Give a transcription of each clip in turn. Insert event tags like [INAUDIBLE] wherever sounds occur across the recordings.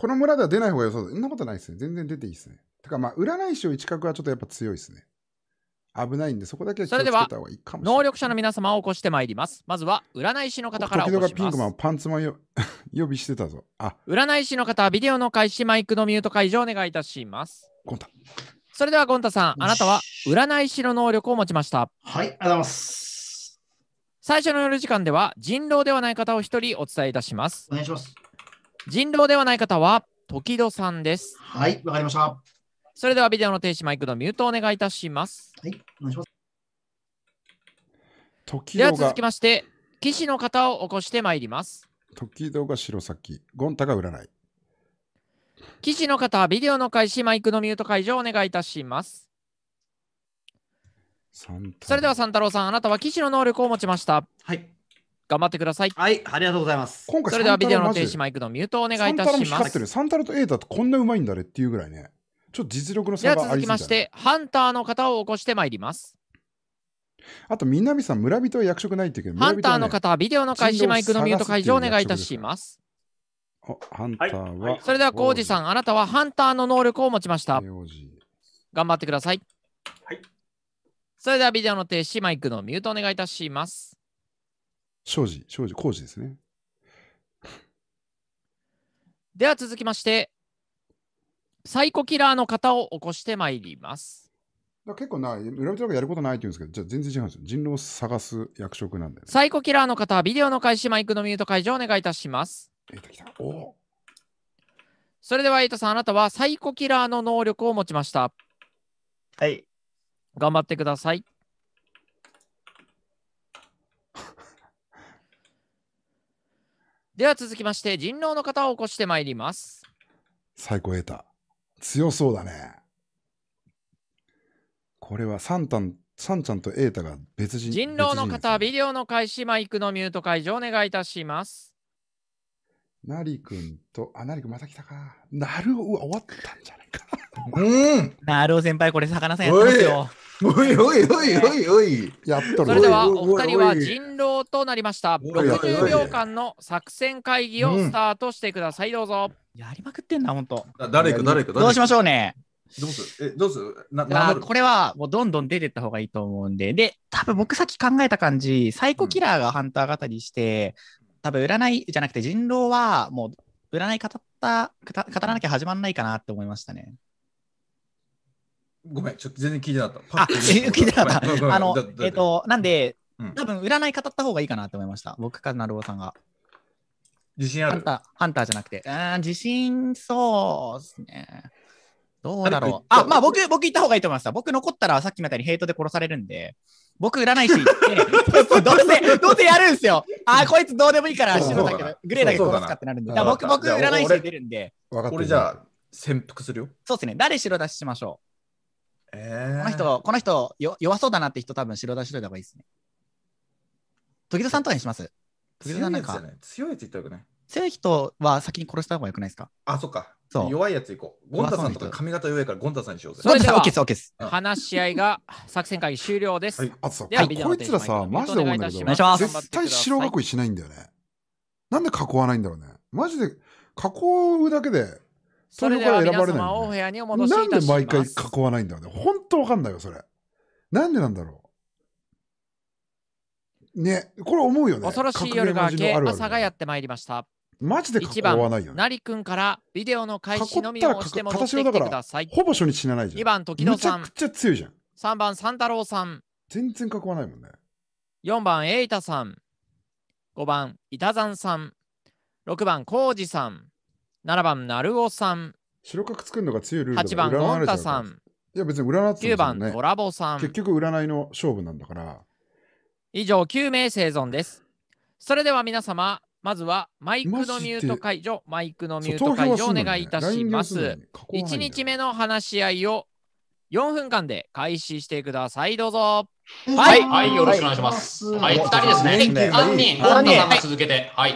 この村では出ない方が良さそうそんなことないですね。全然出ていいですね。てか、まあ、占い師を一角はちょっとやっぱ強いですね。危ないんで、そこだけは気をつけた方がいいかもしれない。能力者の皆様を起こしてまいります。まずは、占い師の方からお越しピンクマンパンツマンよ [LAUGHS] 呼びしてたぞ。あ占い師の方、ビデオの開始、マイクのミュート解除お願いいたします。ゴンタ。それでは、ゴンタさん、あなたは占い師の能力を持ちました。はい、ありがとうございます。最初の夜時間では、人狼ではない方を一人お伝えいたします。お願いします。人狼ではない方は、時戸さんです。はい、わかりました。それではビデオの停止マイクのミュートをお願いいたします。はい、お願いします。時では続きまして、騎士の方を起こしてまいります。時戸が白崎、ゴンタが占い。騎士の方、はビデオの開始、マイクのミュート解除をお願いいたします。それでは三太郎さん、あなたは騎士の能力を持ちました。はい。頑張ってください。はい、ありがとうございます。今回それではビデオの停止マイクのミュートをお願いいたします。サンタルとエータとこんなうまいんだねっていうぐらいね。ちょっと実力の差がありすぎ、ね、続きまして、ハンターの方を起こしてまいります。あと、南さん、村人は役職ないって言うけど、ハンターの方、ビデオの開始マイクのミュート解除をお願いいたします。ハンターは、はい、それでは、コージさん、あなたはハンターの能力を持ちました。頑張ってください。はい。それでは、ビデオの停止マイクのミュートお願いいたします。庄司、庄司、工事ですね。では続きまして、サイコキラーの方を起こしてまいります。結構な、村人がやることないって言うんですけど、じゃあ全然違うんですよ。人狼を探す役職なんで、ね、サイコキラーの方、はビデオの開始、マイクのミュート解除お願いいたします。えと、来たおそれでは、エイトさん、あなたはサイコキラーの能力を持ちました。はい。頑張ってください。では続きまして人狼の方を起こしてまいります最高エータ強そうだねこれはサンタンサンちゃんとエータが別人人狼の方、ビデオの開始、マイクのミュート解除お願いいたします。なりくんと、あ、なりくんまた来たか。なるお、終わったんじゃないか。うん。[LAUGHS] なるお先輩、これ、魚さんやったんですよ。おいおいおいおいおい。やっとる。それではお二人は人狼となりました。60秒間の作戦会議をスタートしてください。どうぞ。やりまくってんな、本当。誰か誰かどうしましょうね。どうするえ、どうするななこれは、もうどんどん出てった方がいいと思うんで。で、多分僕さっき考えた感じ、サイコキラーがハンター語りして、多分占いじゃなくて人狼は、もう占い語った、語らなきゃ始まらないかなって思いましたね。ごめん、ちょっと全然聞いてなかった。あ、聞いてなかった。あの、えっ、と、なんで、ん、多分占い語った方がいいかなと思いました。僕かなるおさんが。自信あるハンター、ハンターじゃなくて。うん、自信そうですね。どうだろう。あ、まあ僕、僕行った方がいいと思います。僕残ったらさっきみたいにヘイトで殺されるんで、僕占い師 [LAUGHS] どうせ、どうせやるんですよ。あ、こいつどうでもいいから、白だけど、グレーだけ殺すかってなるんで。僕、僕占い師出るんで。俺じゃあ、潜伏するよ。そうですね。誰白出ししましょう。えー、この人、この人よ、弱そうだなって人、多分白出しといた方がいいですね。時田さんとかにします時田さんなんか。強いやついったらよくない強い人は先に殺した方がよくないですかあ、そっか。そう弱いやつ行こう。ゴンタさんとか髪型弱いからゴンタさんにしようぜ。それでは、オッケーです、オッケーです。話し合いが作戦会議終了です。はい、あそさ、ではこいつらさ、マジで思うんだけど、絶対白囲いしないんだよね。なんで囲わないんだろうね。マジで囲うだけでそれでは皆様をお部屋にお戻しいなんで毎回囲わないんだろうね。本当わかんないよ、それ。なんでなんだろう。ね、これ思うよね。恐ろしい夜が明け、あるある朝がやってまいりました。マジで囲わないよね。番、なりくんからビデオの開始のみを押して戻ってきてください。ほぼ初日死なないじゃん。2番、時のさん。めちゃくちゃ強いじゃん。3番、三太郎さん。全然囲わないもんね。4番、エイタさん。5番、板山さん。6番、コウジさん。7番、成尾さん。白角作るのが強いルール8番、ゴンタさん。いや、別に占って9番、ドラボさん。結局、占いの勝負なんだから。以上、9名生存です。それでは皆様、まずはマイクのミュート解除、マイクのミュート解除お願いいたします。1日目の話し合いを4分間で開始してください。どうぞ。はい、はい、よろしくお願いします。はい、2人ですね。3人、ゴンタさんが続けて。はい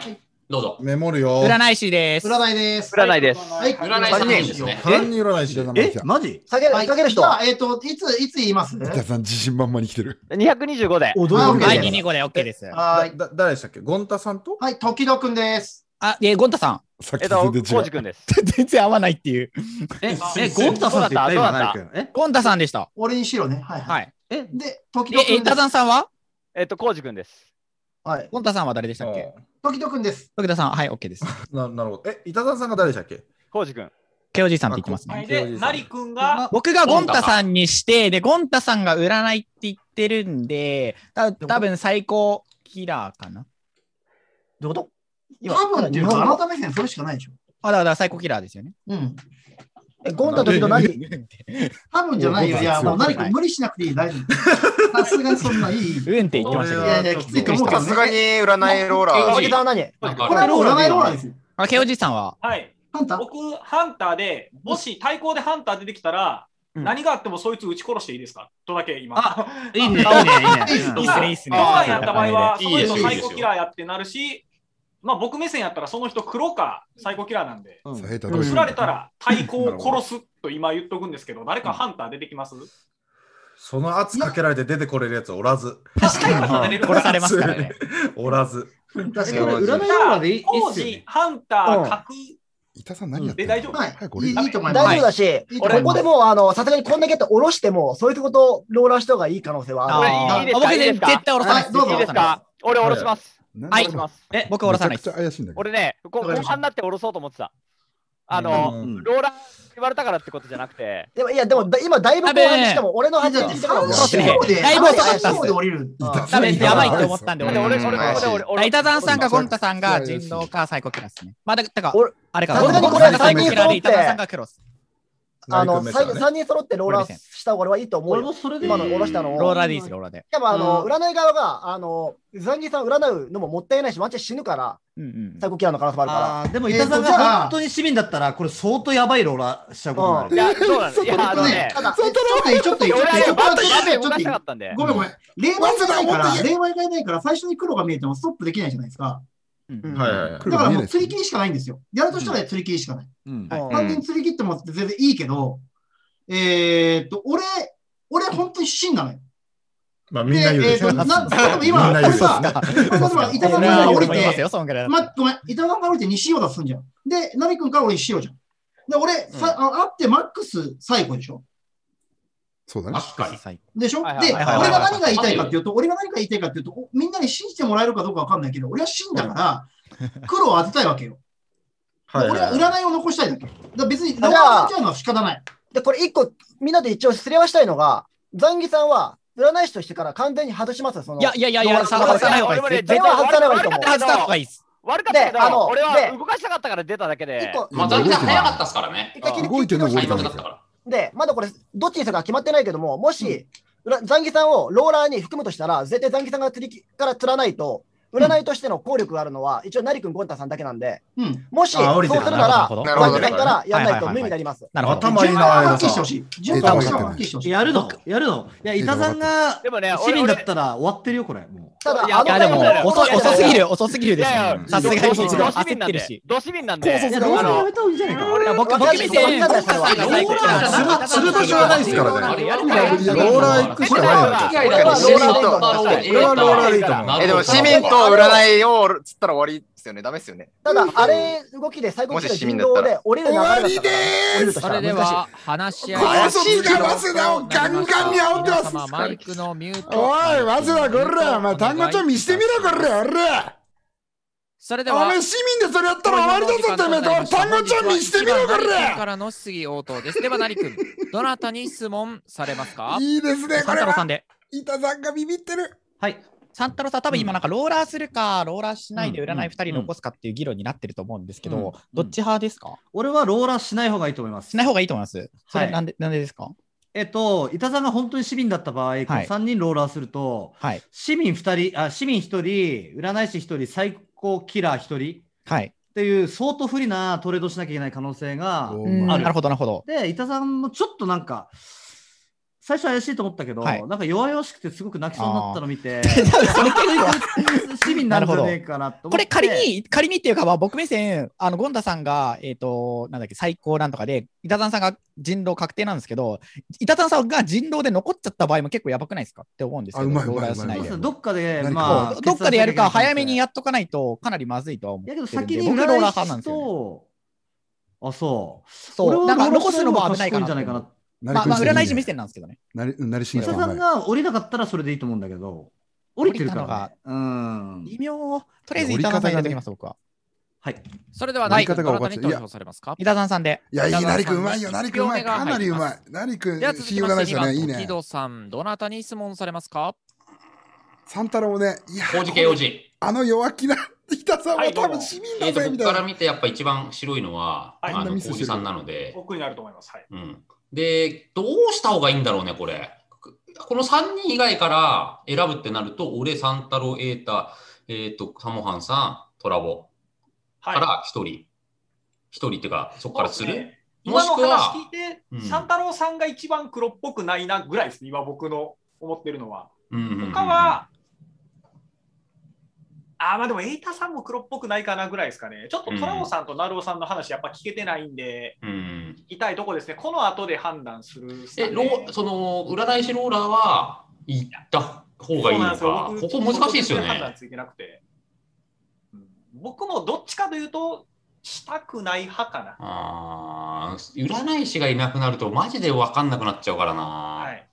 どうぞ。メモるよ。占い師です。占いです。占いです。はい、占い師ですね。三人占い師じゃなえマジ下げる、下げる人えっと、いつ、いつ言います板さん自信満々に来てる。225で。お、どういはい、225で OK です。はだ誰でしたっけゴンタさんとい、時戸くんです。あ、え、ゴンタさん。さっえき全然違う。ウジ君です。全然合わないっていう。え、え、ゴンタさんって言ったないけど。えゴンタさんでした。俺にしろね。はい。はい。い。で、時戸くんえ、でエす。さんはえっと、コウジ君です。はい。ゴンタさんは誰でしたっけ時田くんです。時田さん、はい、OK です。[LAUGHS] ななるほど。え、板田さんが誰でしたっけ浩二くん。ケおじさんって言ってますね。で、マリ君が。僕がゴンタさんにして、で、ゴンタさんが占いって言ってるんで、た多分最高キラーかな。どういう多分ってい改めてそれしかないでしょ。あ、だから最高キラーですよね。うん。え、ゴンだ時と何多分じゃないよ。いや、もう何か無理しなくていい。大丈夫。さすがにそんないい。ウエンって言ってましたいやいや、きついと思うけど、さすがに占いローラー。これは占いローラーですよ。あ、ケおじさんははい。ハンター僕、ハンターで、もし対抗でハンター出てきたら、何があってもそいつ撃ち殺していいですかとだけ今。あ、いいね、いいね、いいね。いいっすね、いいっすね。ごいやった場合は、いの人最高キラーやってなるし、まあ、僕目線やったらその人黒かサイコキラーなんで、うん、釣られたら対抗を殺すと今言っとくんですけど、誰かハンター出てきます、その圧かけられて出てこれるやつおらず。確かに殺されますからね。[LAUGHS] おらず。確かに占いまでいいハンター、格。伊田さん何やってん大丈夫、はい、いいと思います。大丈夫だし、ここでもう、あの、さすがにこんだけやって下ろしても、そういうことローラーした方がいい可能性はある。あ、いいですか絶対下ろさない。どうぞ。いいですか俺下ろします。はい、え、僕は下ろさないです。怪しいんだけど俺ね、後半になって下ろそうと思ってた。あの、ローラー言われたからってことじゃなくて。でも、いや、でも、今、だいぶ後半にしても、俺の話を聞いてからも、だいぶ遅かったで降りる。だメ、やばいって思ったんで、俺、俺、俺、俺、俺、板山さんかゴンタさんが人狼かサイコキラスね。まあ、だから、あれか、俺、俺、俺、俺、俺、俺、俺、俺、俺、俺、俺、俺、俺、俺、俺、俺あの、3人揃ってローラーした方がいいと思う俺もそれで今のローラーしたのローラーでいいです、ローラーで。でも、あの、占い側が、あの、ザンギさん占うのももったいないし、ワンチ死ぬから、最後キャラの可能性もあるから。でも、伊沢さんが本当に市民だったら、これ相当やばいローラーしたことになる。いや、そうなんですよ。あのね、たちょっと、ちょっと、ちょっと、ちょっと、ちょっと、ごめんごめん。令和例外がいないから、最初に黒が見えてもストップできないじゃないですか。だからもう釣り切りしかないんですよ。やるとしたら釣り切りしかない。完全に釣り切っても全然いいけど、えー、っと、俺、俺本当に芯なのよ。まあみんな言うでしょ。[LAUGHS] 今、俺さ、板さんから降りて、ま、ごめん、板さんから降りて西洋出すんじゃん。で、ナミ君から俺西うじゃん。で、俺、さああってマックス最後でしょ。そうだね。確かに。でしょ、で、俺が何が言いたいかっていうと、俺が何が言いたいかっていうと、みんなに信じてもらえるかどうかわかんないけど、俺は信だから、苦労を当てたいわけよ。はい俺は占いを残したいだけ。だ別に、占いを当てちゃうのは仕方ない。で、これ一個、みんなで一応すれわしたいのが、ザンギさんは、占い師としてから完全に外しますそのいやいやいやいや、外さない方がいいです。絶対外さない方がいいと思う。外さない方がいいです。悪かったけど、あので、まだこれ、どっちにするか決まってないけども、もし、うん、ザンギさんをローラーに含むとしたら、絶対ザンギさんが釣りから釣らないと、占いとしての効力があるのは、一応、成君、ゴンタさんだけなんで、うん、もし、そうするなら、ザンギさんからやらないと無になります。なるほど。頭いいな、はっきりしてほしい。順番はっきりしてほしい。やるのやるのいや、板さんが、でもね、市民だったら終わってるよ、これ。もうただ、あでも遅遅すぎる、遅すぎるでしょ。さすがに、焦ってるし。ドシビンなんで。だ僕、僕見て、今回する場所はないですからね。ローラー行くしかないよ。俺はローラーでいいと思う。え、でも市民と占いをつったら終わり。ですよね、ダメですよね。ただ、あれ動きで最後まで人道で折れる流れだっす。それでは話し合い。高卒が早稲田をガンガンに煽ってます。マイクのミュート。おい、早稲田、こら、またんなちん見してみろこれおれそれではお市民でそれやったら終わりだぞてめえ単語ちん見してみろこれからの質疑応答ですでは成君どなたに質問されますかいいですねこれはさんで板さんがビビってるはいサンタロさん、多分今なんかローラーするか、ローラーしないで占い2人残すかっていう議論になってると思うんですけど、どっち派ですか俺はローラーしない方がいいと思います。しない方がいいと思います。それなんで,、なんでですかえっと、伊田さんが本当に市民だった場合、はい、この3人ローラーすると、はい、市民2人あ、市民1人、占い師1人、最高キラー1人、はい、っていう、相当不利なトレードしなきゃいけない可能性がある。なるほど、なるほど。で、伊田さんもちょっとなんか、最初怪しいと思ったけど、はい、なんか弱々しくてすごく泣きそうになったの見て、市 [LAUGHS] 民なんじゃねえかなと思って。これ仮に、仮にっていうか、まあ、僕目線、あの、ゴンダさんが、えっ、ー、と、なんだっけ、最高なんとかで、板谷さんが人狼確定なんですけど、板谷さんが人狼で残っちゃった場合も結構やばくないですかって思うんですけど、うまいうまいうまいどっかで、まあ、どっかでやるか、早めにやっとかないと、かなりまずいとは思う。やけど先にそう。すあ、そう。そう、なんか残すのも危ないかな。まあ、まあ、占い師目線なんですけどね。なり、なりしめさんが降りなかったらそれでいいと思うんだけど、降りてるから、ね、うん。微妙。とりあえず、板田さん入れてきます、僕は。はい。それでは、成君、どなたに投票されますか板田さんで。いや、いい、成君うまいよ。成君うまかなりうまい。成君、信用がないですよね。いいね。木戸さん、どなたに質問されますか三太郎ね。いや、王子系王子。あの弱気な板田さんは多分市民だぜ、みたいな。僕から見て、やっぱ一番白いのは、あの、王子さんなので。奥になると思います。はい。うん。で、どうした方がいいんだろうね、これ。この3人以外から選ぶってなると、俺、三太郎、ータ、えっ、ー、と、サモハンさん、トラボから1人、はい、1人っていうか、そこからする。今のもしくは、三太郎さんが一番黒っぽくないなぐらいですね、今僕の思ってるのは。他はあまあでも、イタさんも黒っぽくないかなぐらいですかね。ちょっとトラオさんとルオさんの話、やっぱ聞けてないんで、うん、痛いとこですね。この後で判断する、ね、え、ロその、占い師ローラーは、行った方がいいのか。ここ難しいですよね。判断ついてなくて。僕もどっちかというと、したくない派かな。ああ、占い師がいなくなると、マジで分かんなくなっちゃうからな。はい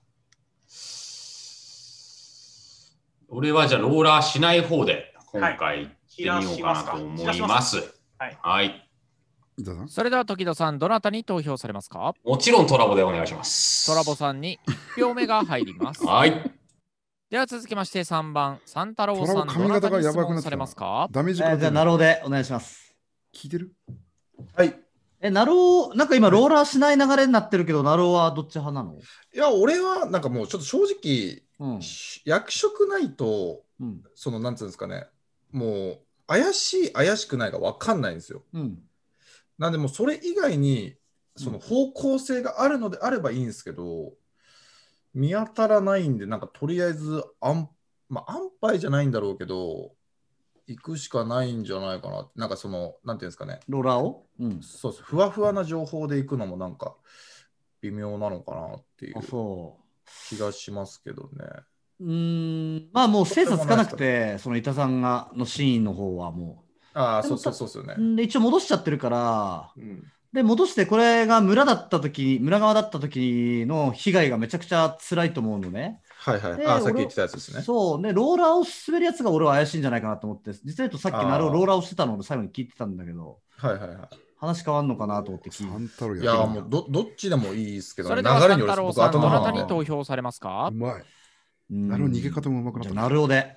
俺はじゃあローラーしない方で。今回行ってみようかなと思います。はい。はい、それでは時戸さん、どなたに投票されますかもちろんトラボでお願いします。トラボさんに1票目が入ります。はい。では続きまして3番、サンタロウさん、髪型がやばくなされますかダメージ、えー、じゃあ、ナローでお願いします。聞いてるはい。え、ナロー、なんか今、ローラーしない流れになってるけど、ナローはどっち派なのいや、俺はなんかもうちょっと正直、うん、役職ないと、うん、そのなんていうんですかねもう怪しい怪しくないが分かんないんですよ。うん、なんでもそれ以外にその方向性があるのであればいいんですけど、見当たらないんでなんかとりあえずんまあ、安牌じゃないんだろうけど行くしかないんじゃないかななんかそのなんていうんですかねロラを、うん、そうふわふわな情報で行くのもなんか微妙なのかなっていう気がしますけどね。うんまあもう精査つかなくて、その板さんがのシーンの方はもう。ああ、そうそうそうですよね。で、一応戻しちゃってるから、うん、で、戻してこれが村だった時村側だった時の被害がめちゃくちゃ辛いと思うのね。はいはい。ああ、さっき言ってたやつですね。そう。で、ローラーを滑るやつが俺は怪しいんじゃないかなと思って、実際とさっきなるローラーをしてたのを最後に聞いてたんだけど。はいはいはい。話変わんのかなと思って聞いて。いや、もうどどっちでもいいですけど、流れによる僕頭の中に投票されますかうまい。なるほど、逃げ方もうまくなった。なるほどで。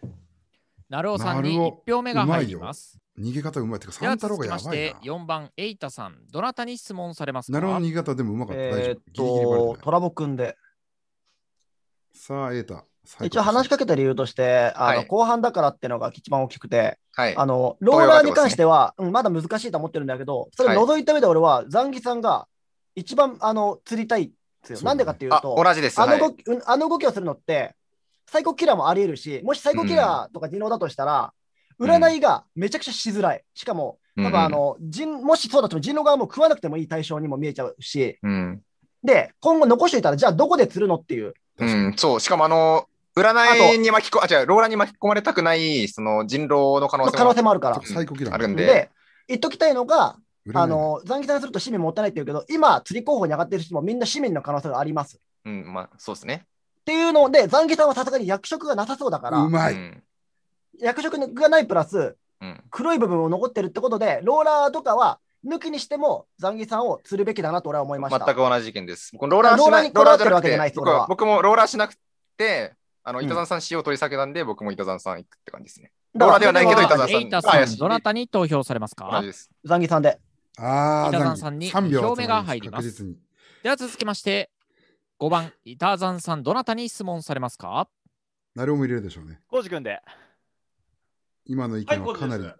なるおさんに1票目が入ります。逃げ方うまいってか、三太郎がやばいな。で4番、エイタさん、どなたに質問されますかなるほど、逃げ方でもうまかった。大っと、ギリギリトラボくんで。さあ、エイタ。一応話しかけた理由として、あの、はい、後半だからっていうのが一番大きくて、はい、あのローラーに関しては、ね、うん、まだ難しいと思ってるんだけど、それを除いた上で俺は、ザンギさんが一番あの釣りたいですよ。なん、ね、でかっていうと、同じですあの動き、あの動きをするのって、サイコキラーもあり得るし、もしサイコキラーとか人狼だとしたら、うん、占いがめちゃくちゃしづらい。しかも、多分あの、うん、人もしそうだと人狼側も食わなくてもいい対象にも見えちゃうし、うん、で、今後残していたら、じゃあどこで釣るのっていう。うん、そう、しかもあの、占いに巻き込あ、じゃローラに巻き込まれたくない、その人狼の可能性も可能性もあるから。サイコキラーあるんで。で、言っときたいのが、あの残機さんすると市民もったいないって言うけど、今、釣り候補に上がってる人もみんな市民の可能性があります。うん、まあ、そうですね。っていうので、ザンギさんはさすがに役職がなさそうだから、うまい。役職がないプラス、黒い部分も残ってるってことで、ローラーとかは抜きにしても、ザンギさんを釣るべきだなと俺は思いました。全く同じ意見です。ローラーしないローラーじゃなくて僕僕もローラーしなくて、あの、板山さん使用取り下げたんで、僕も板山さん行くって感じですね。ローラーではないけど、板山さん。さん、どなたに投票されますかザンギさんで。ああ、板山さんに票目が入ります。では続きまして、五番、伊ターさん、どなたに質問されますか誰も入れるでしょうね。コウ君で。今の意見はかなり、はい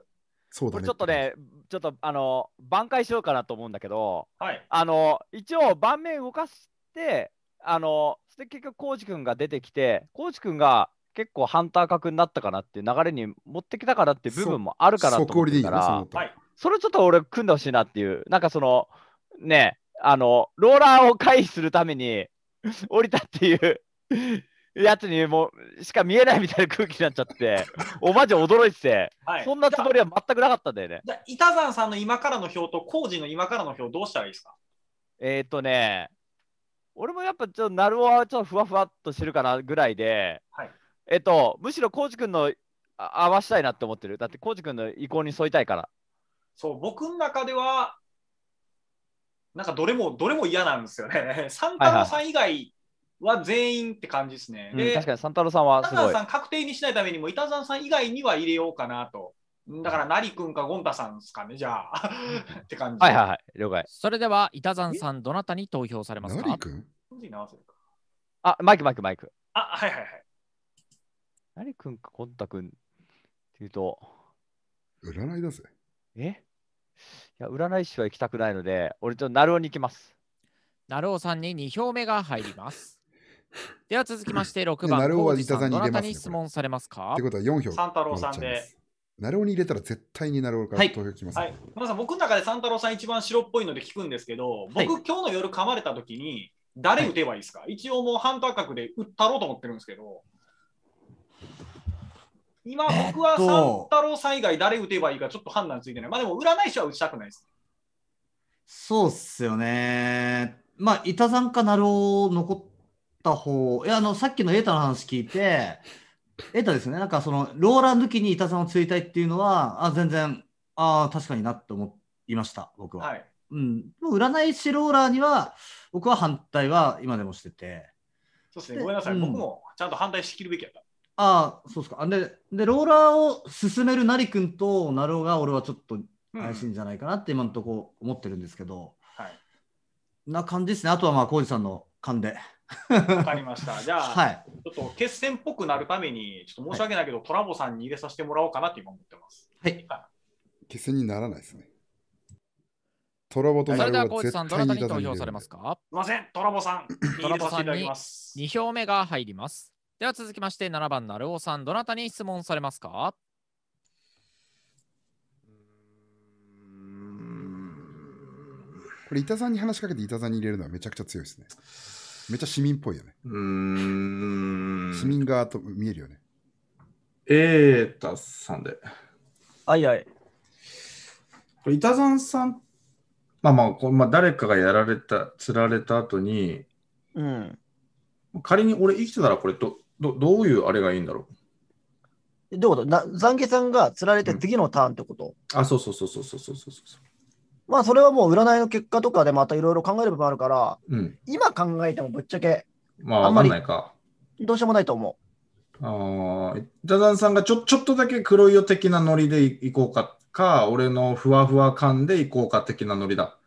そうだね、これちょっとね、ちょっとあの挽回しようかなと思うんだけど、はい、あの一応、盤面動かして、あの結局、コウジ君が出てきて、コウジ君が結構ハンター格になったかなっていう流れに持ってきたかなっていう部分もあるかなと思ってから、そはい、それちょっと俺組んでほしいなっていう、なんかそのね、あのローラーを回避するために、[LAUGHS] 降りたっていうやつにもしか見えないみたいな空気になっちゃって、[LAUGHS] おまじ驚いてて、はい、そんなつもりは全くなかったんだよね。板山さんの今からの表と、工事の今からの表、どうしたらいいですかえっ、とね、俺もやっぱちょっと、なるおはちょっとふわふわっとしてるかなぐらいで、はい、えっ、と、むしろ工事君の合わしたいなって思ってる。だって工事君の意向に沿いたいから。そう、僕の中では、なんかどれも、どれも嫌なんですよね。[LAUGHS] サンタロさん以外は全員って感じですね。はいはい確かにサンタロさんはすごい。さん確定にしないためにも、板ンさん以外には入れようかなと。だから、なり君かゴンタさんですかね、じゃあ。って感じ。はいはいはい、了解。それでは、板山さん、どなたに投票されますかあ、マイクマイクマイク。あ、はいはいはい。なり君かゴンタ君っていうと。占いだぜ。えいや、占い師は行きたくないので、俺とナルオに行きます。ナルオさんに2票目が入ります。[LAUGHS] では続きまして6 [LAUGHS] 番、ナルオは伊田さんに入れます、ね、質問されますかってことは4票。さんで。ナルオに入れたら絶対にナルオから投票きます、ね、はいはい、さん僕の中で三太郎さん一番白っぽいので聞くんですけど、僕、はい、今日の夜噛まれた時に誰打てばいいですか、はい、一応もうハンター格で打ったろうと思ってるんですけど。今、僕は三太郎さん以外誰打てばいいかちょっと判断ついてない。まあでも、占い師は打ちたくないです。そうっすよね。まあ、板さんかなるお残った方、いや、あの、さっきのエータの話聞いて、エータですね、なんかその、ローラー抜きに板さんを釣いたいっていうのは、あ、全然、ああ、確かになって思いました、僕は。はい、うん。占い師ローラーには、僕は反対は今でもしてて。そうですね、ごめんなさい、うん、僕もちゃんと反対しきるべきやった。ああ、そうですか。で、でローラーを進めるリ君となるおが、俺はちょっと怪しいんじゃないかなって今のとこ思ってるんですけど、はい、な感じですね。あとはまあ、浩二さんの勘で。わかりました。じゃあ、はい、ちょっと決戦っぽくなるために、ちょっと申し訳ないけど、はい、トラボさんに入れさせてもらおうかなって今思ってます。はい。決戦にならないですね。トラボとなるは絶対にどなたに投票されますかすいません、トラボさん、トラボさんに2票目が入ります。では続きまして7番なるおさんどなたに質問されますかこれ板さんに話しかけて板さんに入れるのはめちゃくちゃ強いですねめっちゃ市民っぽいよねうん市民側と見えるよねえーたさんであいはいこれ板んさんまあまあ、こまあ、誰かがやられた、釣られた後に、うん、仮に俺生きてたらこれどどどういうあれがいいんだろうどういうことなさんが釣られて次のターンってこと、うん、あ、そうそうそうそうそうそうそうまあそれはもう占いの結果とかでまたいろいろ考える部分あるから、うん、今考えてもぶっちゃけまあんまりないか。どうしようもないと思う。ああ、ダダンさんがちょちょっとだけ黒色的なノリでいこうか、か、俺のふわふわ感でいこうか的なノリだ。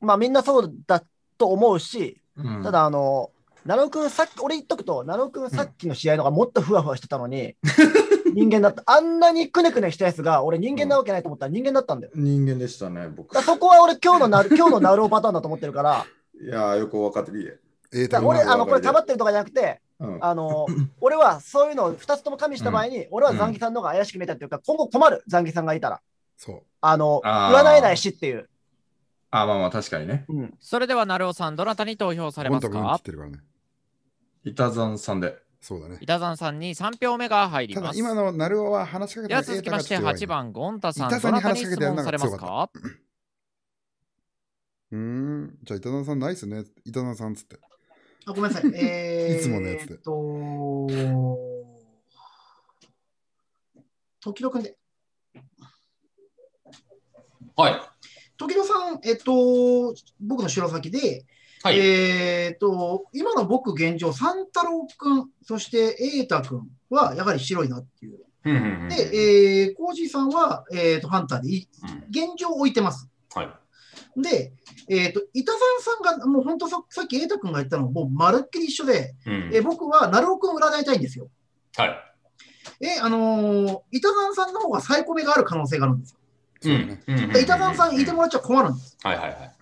まあみんなそうだと思うし、うん、ただあの、ナ良君さっき、俺言っとくと、ナ良君さっきの試合のがもっとふわふわしてたのに、[LAUGHS] 人間だった。あんなにくねくねしたやつが、俺人間なわけないと思ったら人間だったんだよ。人間でしたね、僕。だそこは俺今日のなる、[LAUGHS] 今日のなるおパターンだと思ってるから、いやー、よく分かってる。いいええー俺、あの、これたばってるとかじゃなくて、うんあの、[LAUGHS] 俺はそういうのを2つとも加味した場合に、俺はザンギさんの方が怪しく見えたっていうか、今後困る、ザンギさんがいたら。そう。あの、あ占えないしっていう。あ、まあまあ、確かにね。うん。それでは、なるおさん、どなたに投票されますかってるからね。板山さんで。そうだね。板山さんに3票目が入りただ今のなるおは話しかけでは続きまして、8。番、ゴンタさん、板どさんなにたに話しか質けて問されますかうん。じゃあ、板田さんないっすね。板田さんっつって。あごめんなさい。[LAUGHS] えー、いつものやつでえーっと、時々で。はい。時野さん、えっと、僕の城先で、はい、えっと、今の僕現状、三太郎くん、そして瑛太くんは、やはり白いなっていう。で、えー、コージーさんは、えーと、ハンターで、現状置いてます。うん、はい、で、えーと、板さんさんが、もう本当さ、さっき瑛太君が言ったのも、うまるっきり一緒で、うん、え僕は成尾君を占いたいんですよ。はい。えあのー、板さんさんの方がサイコメがある可能性があるんですよ。うん、板川さんいてもらっちゃ困るんです。はいはいはい。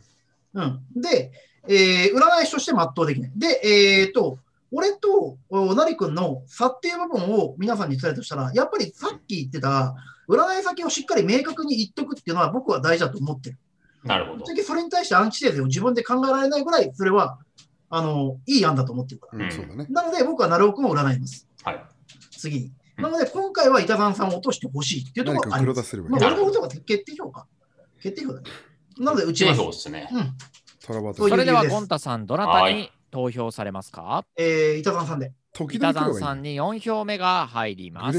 うん、で、えー、占い師として全うできない。で、えっ、ー、と、俺と成君の差っていう部分を皆さんに伝えるとしたら、やっぱりさっき言ってた、占い先をしっかり明確に言っとくっていうのは僕は大事だと思ってる。なるほど。それに対してアンチテーゼを自分で考えられないぐらい、それは、あの、いい案だと思ってるから。うん、なので、僕は成尾君を占います。はい。次に。なので、今回は板山さんを落としてほしいっていうところがあります。まあ、俺のことが決定評価。決定評価ね。なので、ちすね。うん。それでは、ゴンタさん、どなたに投票されますかえー、板山さんで。板山さんに4票目が入ります。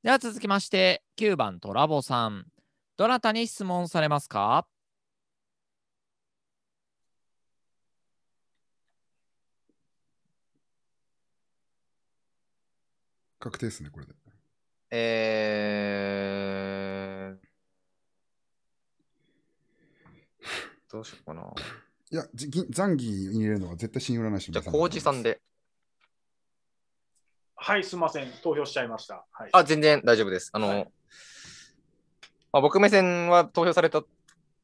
では続きまして、9番トラボさん。どなたに質問されますか確定ですね、これで。えー、どうしようかな。いや、ザンギに入れるのは絶対信用ないし。じゃあ、ウジさんで。はい、すみません。投票しちゃいました。はい、あ、全然大丈夫です。あの、はい、まあ、僕目線は投票された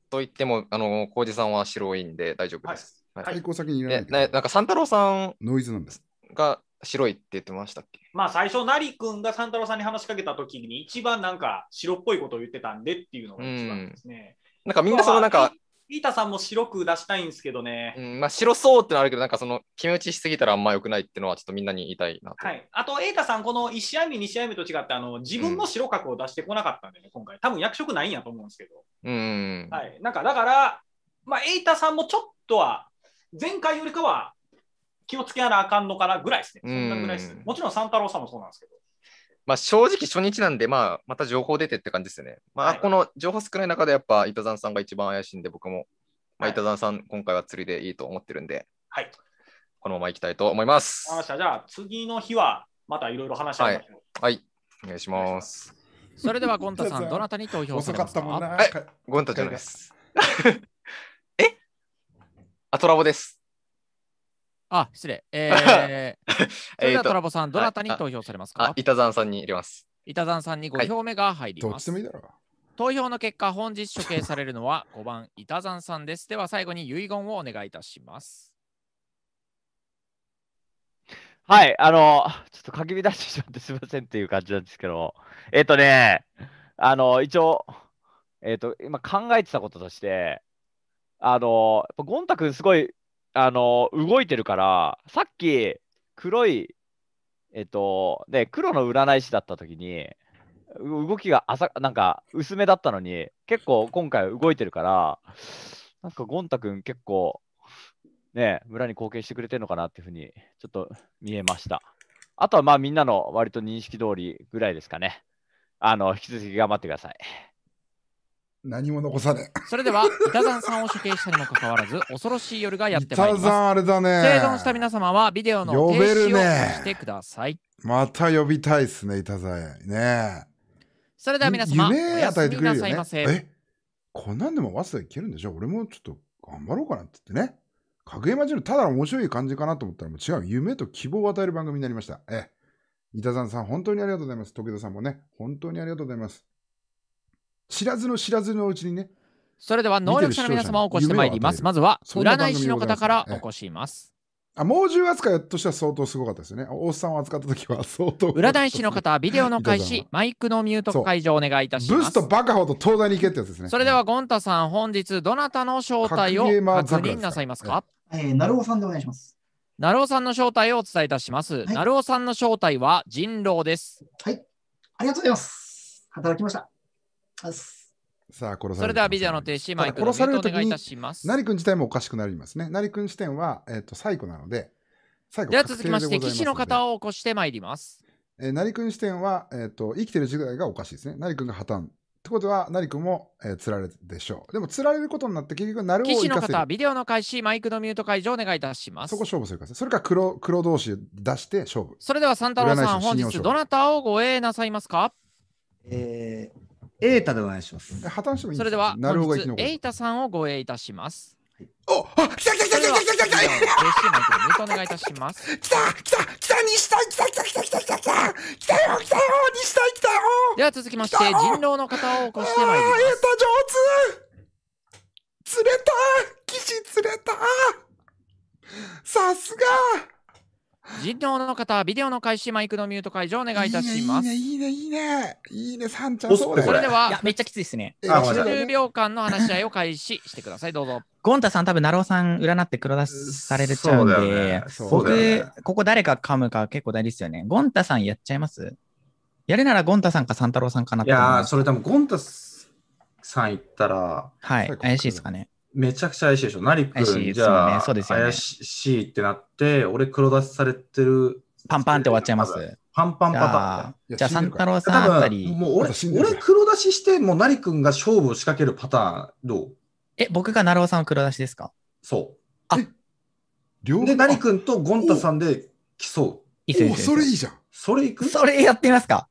と言っても、あの、浩二さんは白いんで大丈夫です。はい。はい、先にないか、なんか、三太さんノイズなんですが白いって言ってましたっけまあ最初、成君が三太郎さんに話しかけた時に一番なんか白っぽいことを言ってたんでっていうのが一番ですね。なんかみんなそのなんか、ピータさんも白く出したいんですけどね。うん、まあ白そうってのあるけど、なんかその決め打ちしすぎたらあんまよくないっていうのはちょっとみんなに言いたいなと。はい。あと、瑛タさん、この1試合目、2試合目と違って、あの自分の白角を出してこなかったんでね、うん、今回。多分役職ないんやと思うんですけど。うん。はい。なんかだから、まあ瑛タさんもちょっとは、前回よりかは気をつけなあかんのかなぐらいですね。ぐらいですね。もちろん三太郎さんもそうなんですけど。まあ、正直初日なんで、まあ、また情報出てって感じですね。まあ、はい、この情報少ない中でやっぱ伊藤さんが一番怪しいんで、僕も、まあ、板山さん、今回は釣りでいいと思ってるんで、はい、このままいきたいと思います。かりました。じゃあ次の日はまたいろいろ話し合いましょう、はい。はい、お願いします。それではゴンタさん、どなたに投票されか遅かったもんな。ゴンタじゃないです。えあ、トラボです。あ、失礼。えー、[LAUGHS] それではトラボさん、どなたに投票されますか板山さんに入れます。板山さんに5票目が入ります。投票の結果、本日処刑されるのは5 [LAUGHS] 番、板山さんです。では最後に遺言をお願いいたします。はい、あの、ちょっとかき乱してしまってすみませんっていう感じなんですけど、えっ、ー、とね、あの、一応、えっ、ー、と、今考えてたこととして、あの、ゴンタ君すごいあの、動いてるから、さっき、黒い、えっと、ね、黒の占い師だった時に、動きが浅、なんか、薄めだったのに、結構今回動いてるから、なんか、ゴン太くん結構、ね、村に貢献してくれてるのかなっていうふうに、ちょっと見えました。あとは、まあ、みんなの割と認識通りぐらいですかね。あの、引き続き頑張ってください。何も残さねそれでは、板山さんを処刑したにもかかわらず、[LAUGHS] 恐ろしい夜がやってまいります。板山あれだね。生存した皆様は、ビデオの停止をしてください。また呼びたいっすね、板山ねそれでは皆様、夢与えてくれるよ、ね、えこんなんでも早稲田いけるんでしょ俺もちょっと頑張ろうかなって言ってね。かぐやまただ面白い感じかなと思ったら、もう違う。夢と希望を与える番組になりました。ええ。板山さん、本当にありがとうございます。徳田さんもね、本当にありがとうございます。知らずの知らずのうちにね。それでは能力者の皆様を起こしてまいります。まずは占い師の方から起こします。あ猛獣扱いとしては相当すごかったですよね。おっさんを扱った時は相当。占い師の方はビデオの開始、マイクのミュート解除お願いいたします。ブストバカほど東大に行けってやつですね。それではゴンタさん、本日どなたの正体を確認なさいますかえー、なるおさんでお願いします。なるおさんの正体をお伝えいたします。はい、なるおさんの正体は人狼です。はい。ありがとうございます。働きました。さあ殺されそれではビデオの停止、マイクの殺されるときに、なりくん自体もおかしくなりますね。なりくん視点は、えー、と最後なので、最後では続きまして、騎士の方を起こしてまいります。えー、なりくん視点は、えーと、生きてる時代がおかしいですね。なりくんが破綻。ってことは、なりくんも、えー、釣られるでしょう。でも、釣られることになって、結局、なるを生かせる。の方、ビデオの開始、マイクのミュート解除お願いいたします。そこ勝負するかそれか黒、黒同士出して勝負。それでは、サ三太郎さん、本日、どなたをご用なさいますかえー、エータでお願いします。破綻してもいいそれでは、なるエイタさんをご営いたします。い、おあ来た来た来た来た来た来た来た来たたします。来た来た来た来た来た来た来た来た来た来た来たでは続きまして、人狼の方を起こしてまいります。上手釣た騎士釣たさすが人業の方、ビデオの開始、マイクのミュート解除お願いいたします。いいね、いいね、いいね、いいね、サンちゃん、そうだれでは、めっちゃきついですね。10秒間の話し合いを開始してください、どうぞ。ゴンタさん、多分、ナロさん、占って黒出されちゃうんで、僕、ここ誰か噛むか結構大事ですよね。ゴンタさん、やっちゃいますやるならゴンタさんかサンタロウさんかなって。いやそれ多分、ゴンタさん行ったら、はい、怪しいですかね。めちゃくちゃ怪しいでしょ。リ君、じゃあ、ね、怪しいってなって、俺黒出しされてる。パンパンって終わっちゃいます。パンパンパターン。じゃあ、タロウさんあたり。もう俺、俺黒出しして、もうリ君が勝負を仕掛けるパターン、どうえ、僕が成尾さんを黒出しですかそう。あ両で、リ君とゴンタさんで競う。いいそれいいじゃん。それいくそれやってみますか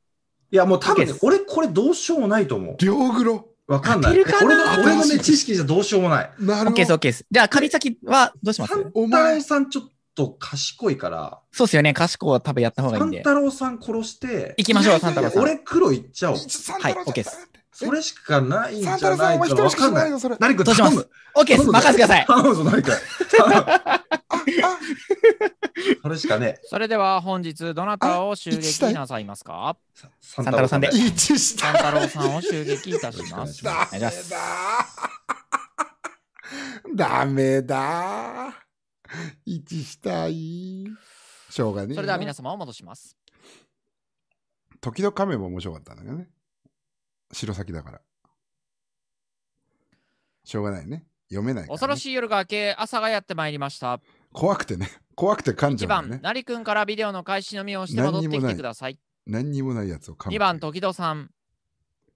いや、もう多分、ね、俺これどうしようもないと思う。両黒。わかんない。俺の、俺のね、知識じゃどうしようもない。なるほど。OK です、OK です。じゃあ、旅先はどうします三太郎さんちょっと賢いから。そうですよね、賢いは多分やった方がいいんで。三太郎さん殺して。行きましょう、三太郎さん。俺黒いっちゃおう。はい、OK です。それしかないんじゃないかわかんない。何か頼む。オッケーです。任せてください。頼むぞ、何か。それしかね。それでは本日、どなたを襲撃なさいますかタロ郎さんで。タロ郎さんを襲撃いたします。ダメだ。ダメだ。一したい。しょうがねそれでは皆様を戻します。時の亀も面白かったんだけどね。白崎だから。しょうがないね。読めない、ね、恐ろしい夜が明け、朝がやってまいりました。怖くてね。怖くて感じゃ1番、なりくんからビデオの開始のみをして戻ってきてください。何にもないやつを噛む。2番、時戸さん。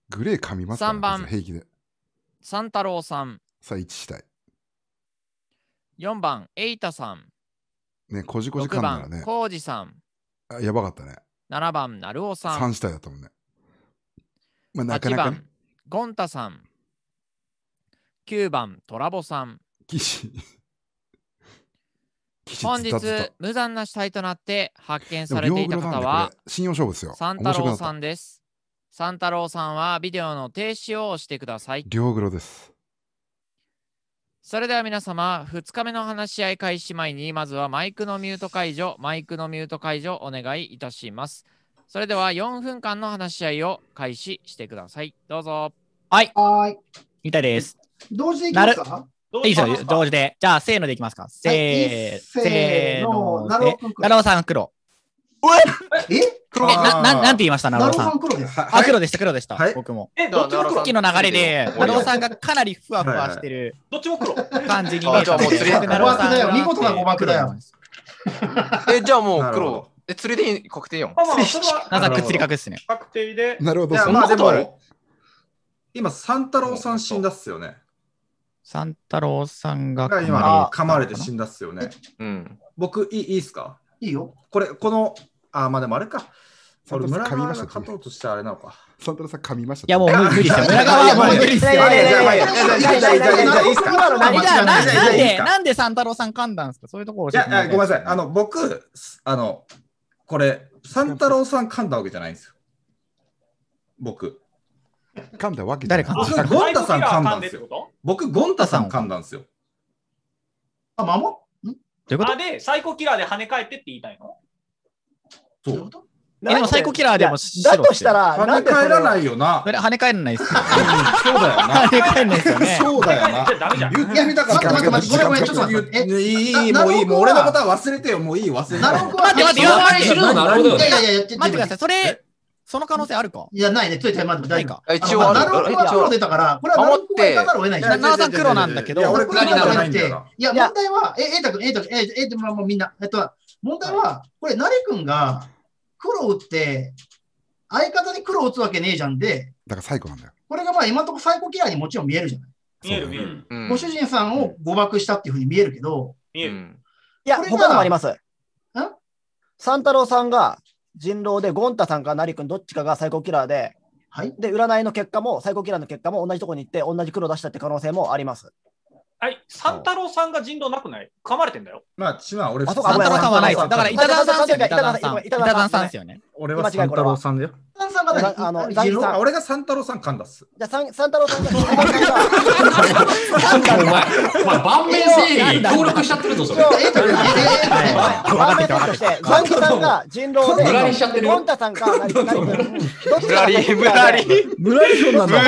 グレー噛みますか、ね、3番、平気で。三太郎さん。さあ、1したい。4番、エイタさん。ね、こじこじ噛んだらね。コウジさん。あやばかったね。7番、なるおさん。3したいだったもんね。まあ、なかなか、ね、ゴンタさん。9番、トラボさん。岸。岸 [LAUGHS] 本日、無残な死体となって発見されていた方は、信用勝負ですよ。三太郎さんです。サンタロウさんはビデオの停止を押してください。両黒です。それでは皆様、2日目の話し合い開始前に、まずはマイクのミュート解除、マイクのミュート解除お願いいたします。それでは4分間の話し合いを開始してください。どうぞ。はい。はい。みたいです。同時でいきますかいいですよ、同時で。じゃあ、せーのでいきますか。せーはせーの。なおさん、黒。え黒なななんて言いましたなるほど。あ、黒でした、黒でした。僕も。え、どっちも黒の流れで、なるおさんがかなりふわふわしてる。どっちも黒感じに見えた。ゃう見事な誤爆だよ。え、じゃあもう黒。え、釣りで確定よ。あまあ、それはなく釣り確すね。確定で。なるほど、そんなこでとある今、三太郎さん死んだっすよね。三太郎さんが今、噛まれて死んだっすよね。うん。僕、いいいいっすかいいよ。これ、この、あ、まあでもあれか。サン村噛み川まがした勝とうとしてあれなのか。サンタさん噛みましたいや、もう無理無理し村川はもう無理っすよ。いやいやいやいやいやいやいやが、ななんで、なんで三太郎さん噛んだんですかそういうところいや、いやごめんなさい。あの、僕、すあの、これ、三太郎さん噛んだわけじゃないんですよ。僕。噛んだわけじゃない。誰か僕、ゴンタさん噛んだんですよ。僕、ゴンタさん噛んだんですよ。あ、守っあ、で、サイコキラーで跳ね返ってって言いたいのそう。でもサイコキラーでもだとしたら、跳ね返らないよな。跳ね返らないですよ。そうだよな。跳ね返らないですよね。そうだよな。言ってみたかっ待って待って、ごめんごめん、ちょっとえ、い、いもういい、もう俺のことは忘れてよ、もういい、忘れて。なるほど。待って待って、いやいやいや、待ってください。それ、その可能性あるかいや、ないね。ついてまだないか。一応なる。ほど、コ黒出たから、これはナって、はるを得黒なんだけど、いや、俺黒じゃなくて。いや、問題は、え、えーたくん、えったくん、えーたくん、えーたくん、みんな。えっと、問題は、これ、ナレ君が、黒打って、相方に黒打つわけねえじゃんで、だから最高なんだよ。これがまあ今のところ最高キラーにもちろん見えるじゃない。見える見える。ご主人さんを誤爆したっていうふうに見えるけど、見える。いや、他にもあります。三太郎さんが人狼で、ゴンタさんか成君どっちかが最高キラーで、はい、で占いの結果も、最高キラーの結果も同じとこに行って、同じ黒出したって可能性もあります。はい、三太郎さんが人道なくない噛まれてんだよ。まあ、ちまあ、俺、三太郎さんはないです。だから、板田さんですよね。板田さんですよね。俺は三太郎さんだよ。郎さんがあの、ザキさん。俺が三太郎さん噛んだっす。じゃあ、三三太郎さんが。お前、お前、盤面整登録しちゃってるぞ、それ。盤面整理として、ザキさんが人狼で、ゴンタさんが何か、ぶらり、ぶらり。ぶらりひょんなんだ。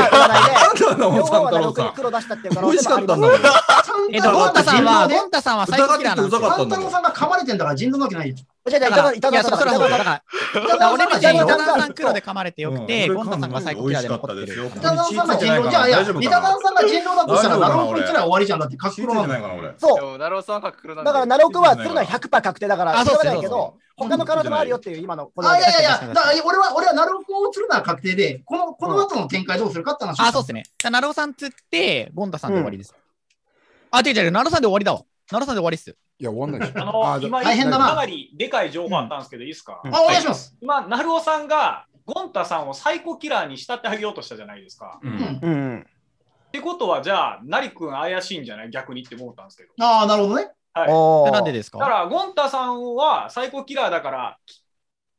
両方は何か黒出したっていう可能性もある。[LAUGHS] えっと、ゴンタさんは、ゴンタさんは最高キラーなんですよ。三太郎さんが噛まれてんだから人狼なわけないよ。じゃだから、板野さん、板野さん、に板野さん黒で噛まれてよくて、ゴンタさんが最高キラで残ってる。板野さんが人狼、じゃあ、いや、板野さんが人狼だとしたら、ナロー君一枚終わりじゃんだって、確黒なかな、俺。そう。ナローさんは黒なだだから、ナロー君は釣るのは100%確定だから、そょうがないけど、他の体もあるよっていう、今の。あ、いやいやいや、俺は、俺はナロー君を釣るのは確定で、この、この後の展開どうするかって話。あ、そうですね。ナローさん釣って、ゴンタさんで終わりです。あ、違う違う、ナローさんで終わりだわ。ナローさんで終わりっす。いや、終わんないでしょ。あの、あ今、かなりでかい情報あったんですけど、いいですか、あ、お願いします。今、成尾さんが、ゴンタさんをサイコキラーに仕立てあげようとしたじゃないですか。うんってことは、じゃあ、成君怪しいんじゃない逆にって思ったんですけど。ああ、なるほどね。はい。なんでですだから、ゴンタさんはサイコキラーだから、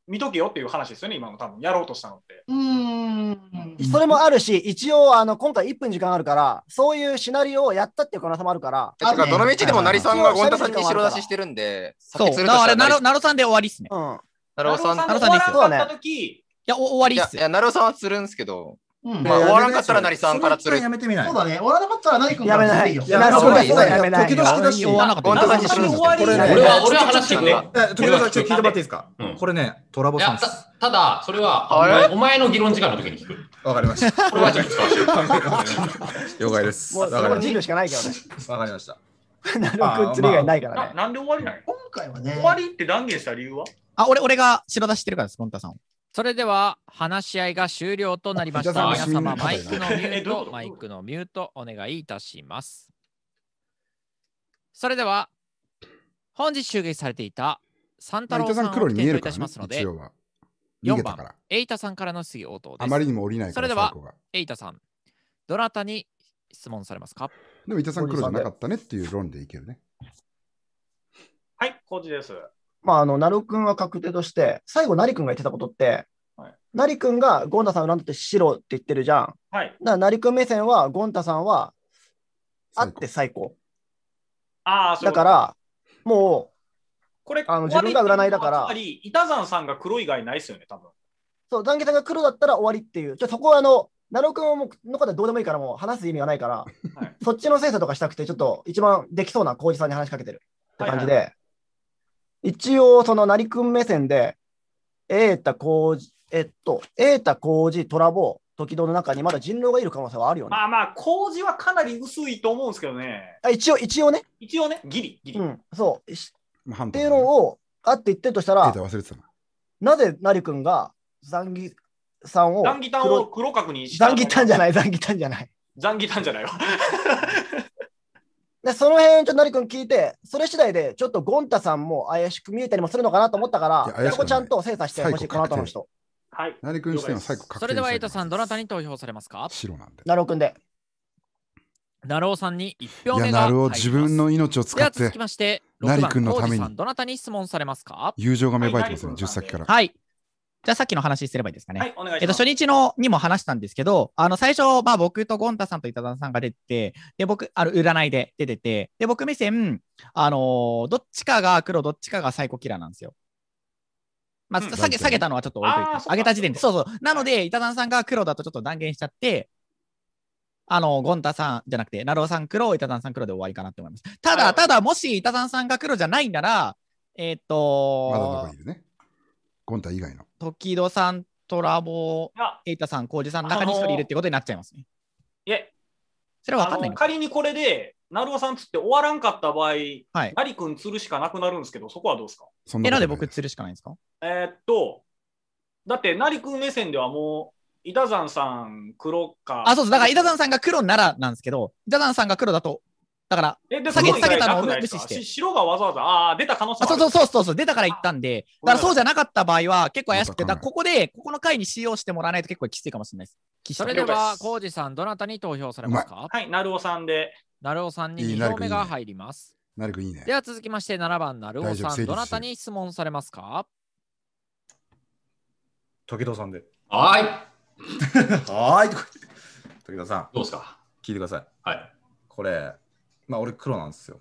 見とけよっていう話ですよね、今の多分やろうとしたのって。うんそれもあるし、一応あの今回1分時間あるから、そういうシナリオをやったっていう可能性もあるから。だからどの道でもりさんがンタさんに白出ししてるんで、そう、だから成尾さんで終わりっすね。うん、さん、な尾さんで終わった時、いや、終わりっす。いや、成尾さんはするんですけど、まあ、終わらなかったら成さんから釣る。やめてみない。そうだね。終わらなかったらな君から釣るよ。やめない。やめない。時々だし、終わらなかったら。これね、俺は、俺は話してくれ。時々ちょっと聞いてもらっていいですかこれね、トラボさんただ、それは、お前の議論時間の時に聞く。わかりました。は了解です。もう、その授業しかないけどね。わかりました。[LAUGHS] なるく釣りがないからね。なんで終わりない今回はね。終わりって断言した理由はあ、俺、俺が白出してるからです、コンタさん。それでは話し合いが終了となりました。皆様、マイクのミュート、マイクのミュートお願いいたします。それでは、本日襲撃されていたサンタロウさんを起点といたしますので、4番、エイタさんからの質疑応答です。あまりにも降りないそれでは、エイタさん、どなたに質問されますかでも、エイタさん黒じゃなかったねっていう論でいけるね。はい、コーチです。まあ、あの、なるくんは確定として、最後、なりくんが言ってたことって、成い、なりくんがゴンタさんを恨んだって白って言ってるじゃん。はい。だからなりくん目線は、ゴンタさんは、あって最高。ああ、そうだから、もう、これ、あの自分が占いだから。つまり、板山さんが黒以外ないですよね、多分そう、残下さんが黒だったら終わりっていう。じゃそこは、あの、なるくんの方はどうでもいいから、もう話す意味がないから、はい、そっちの精査とかしたくて、ちょっと一番できそうな浩二さんに話しかけてるって感じで。はいはい一応、その成君目線で、えたこうじ、えっと、えたこうじ、トラボ時戸の中にまだ人狼がいる可能性はあるよね。まあまあ、こうじはかなり薄いと思うんですけどね。あ一応、一応ね。一応ね、ギリ、ギリ。うん、そう。まあ、っていうのを、あって言ってるとしたら、忘れてたななぜ成君がザンギさんを。ザンギタンを黒角にした。ザンギタンじゃない、ザンギタンじゃない。ザンギタンじゃないわ。で、その辺、ちょっとのりくん聞いて、それ次第で、ちょっとゴンタさんも怪しく見えたりもするのかなと思ったから、そこちゃんと精査して、ほしこの後の人。はい。なりくんしては最後それでは、エイトさん、どなたに投票されますか白なんで。なるおくんで。なるおさんに1票目がなるお自分の命を使って、きまして、なりくんのために。どなたに質問されますか友情が芽生えてますね、10先から。はい。じゃあさっきの話すればいいですかね。はい、お願いします。えっと、初日のにも話したんですけど、あの、最初、まあ僕とゴンタさんと板田さんが出て、で、僕、あの、占いで出てて、で、僕目線、あのー、どっちかが黒、どっちかがサイコキラーなんですよ。まあ、うん、下げ、下げたのはちょっと置いといて、上げた時点で、そうそう。なので、板田さんが黒だとちょっと断言しちゃって、あの、ゴンタさんじゃなくて、ナローさん黒、板田さん黒で終わりかなと思います。ただ、ただ、もし板田さんが黒じゃないなら、えー、っと、まだどいるね。ゴンタ以外の。時戸さん、トラボ、エイタさん、ウジさんの中に一人いるってことになっちゃいますね。いえ、それは分かんない仮にこれで、成尾さんつって終わらんかった場合、はい、成君釣るしかなくなるんですけど、そこはどうですかえ、なんで僕釣るしかないんですかえー、っと、だって、成君目線ではもう、板山さん黒か。あ、そうです。だから板山さんが黒ならなんですけど、板山さんが黒だとだから、下げ下げたのを無視して。白がわざわざ、ああ、出た可能性そうそうそうそう、出たから言ったんで、だからそうじゃなかった場合は、結構怪しくて、だここで、ここの回に使用してもらわないと結構きついかもしれないです。それでは、コウジさん、どなたに投票されますかはい、なるおさんで。なるおさんに2票目が入ります。なるくいいね。では続きまして、7番、なるおさん、どなたに質問されますか時戸さんで。はい。[LAUGHS] はい。時戸さん。どうですか聞いてください。はい。これ。まあ俺黒なんですよ。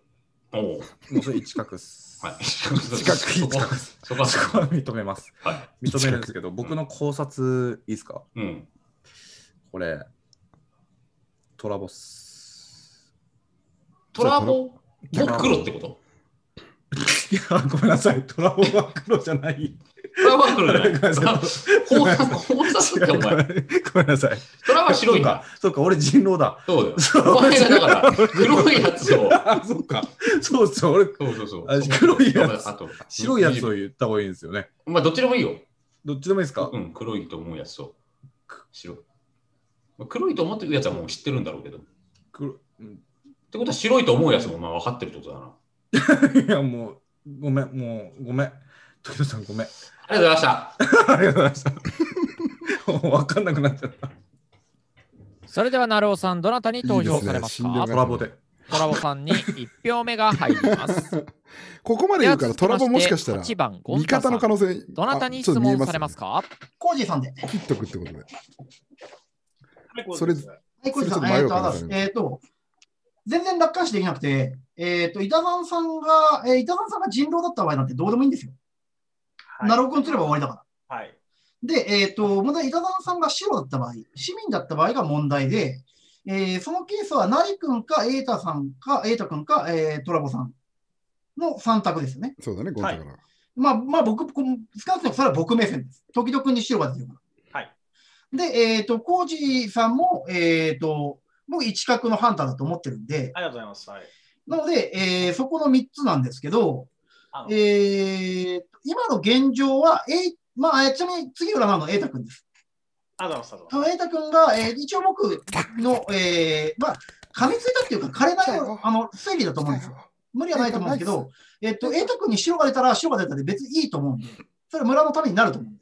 おお。もうそれ一角っす。はい。近く一角す。そこそは認めます。はい。認めるんですけど、僕の考察いいですかうん。これ、トラボス。トラボ僕黒ってこといや、ごめんなさい。トラボは黒じゃない。はってお前。[LAUGHS] ごめんなさい。それは白いんだ。そうか、俺人狼だ。そうだよ。お前がだから、黒いやつを。[LAUGHS] そうか。そうそう、俺、そうそうそう。黒いやつ。白いやつを言った方がいいんですよね。まあ、どっちでもいいよ。どっちでもいいですかうん、黒いと思うやつを。白。黒いと思ってるやつはもう知ってるんだろうけど。黒うん、ってことは白いと思うやつもまあ分かってるってことだな。[LAUGHS] いや、もう、ごめん、もう、ごめん。時田さん、ごめん。りがとうございました。ありがとうございました。わ分かんなくなっちゃった。それでは、なるおさん、どなたに投票されますか、ね、トラボで。トラボさんに1票目が入ります。[LAUGHS] ここまで言うから、トラボもしかしたら、1番味方の可能性、どなたに質問されますかコージーさんで。切っとくってことで。それ、それちょっと迷うかもしえっ、ー、と、全然楽観視できなくて、えっ、ー、と、板さんが、えー、板山さんが人狼だった場合なんてどうでもいいんですよ。はい、ナロコンすれば終わりだから。はい。で、えっ、ー、と、問題、板田さんが白だった場合、市民だった場合が問題で、えー、そのケースは、成君か、瑛太さんか、瑛太君か、えー、トラボさんの3択ですよね。そうだね、5択から。はい、まあ、まあ、僕、使うとそれは僕目線です。時々に白が出てるから。はい。で、えっ、ー、と、コージさんも、えっ、ー、と、僕、一角のハンターだと思ってるんで。ありがとうございます。はい。なので、えー、そこの3つなんですけど、えー、今の現状は、えまあ、ちなみに次のラウンは瑛太君です。あざ瑛太君が、えー、一応僕の、えー、まあ、噛みついたっていうか、枯れないあの推理だと思うんですよ。無理はないと思うんですけど、えっと、瑛太君に白が出たら白が出たで別にいいと思うんで、それ村のためになると思うんで。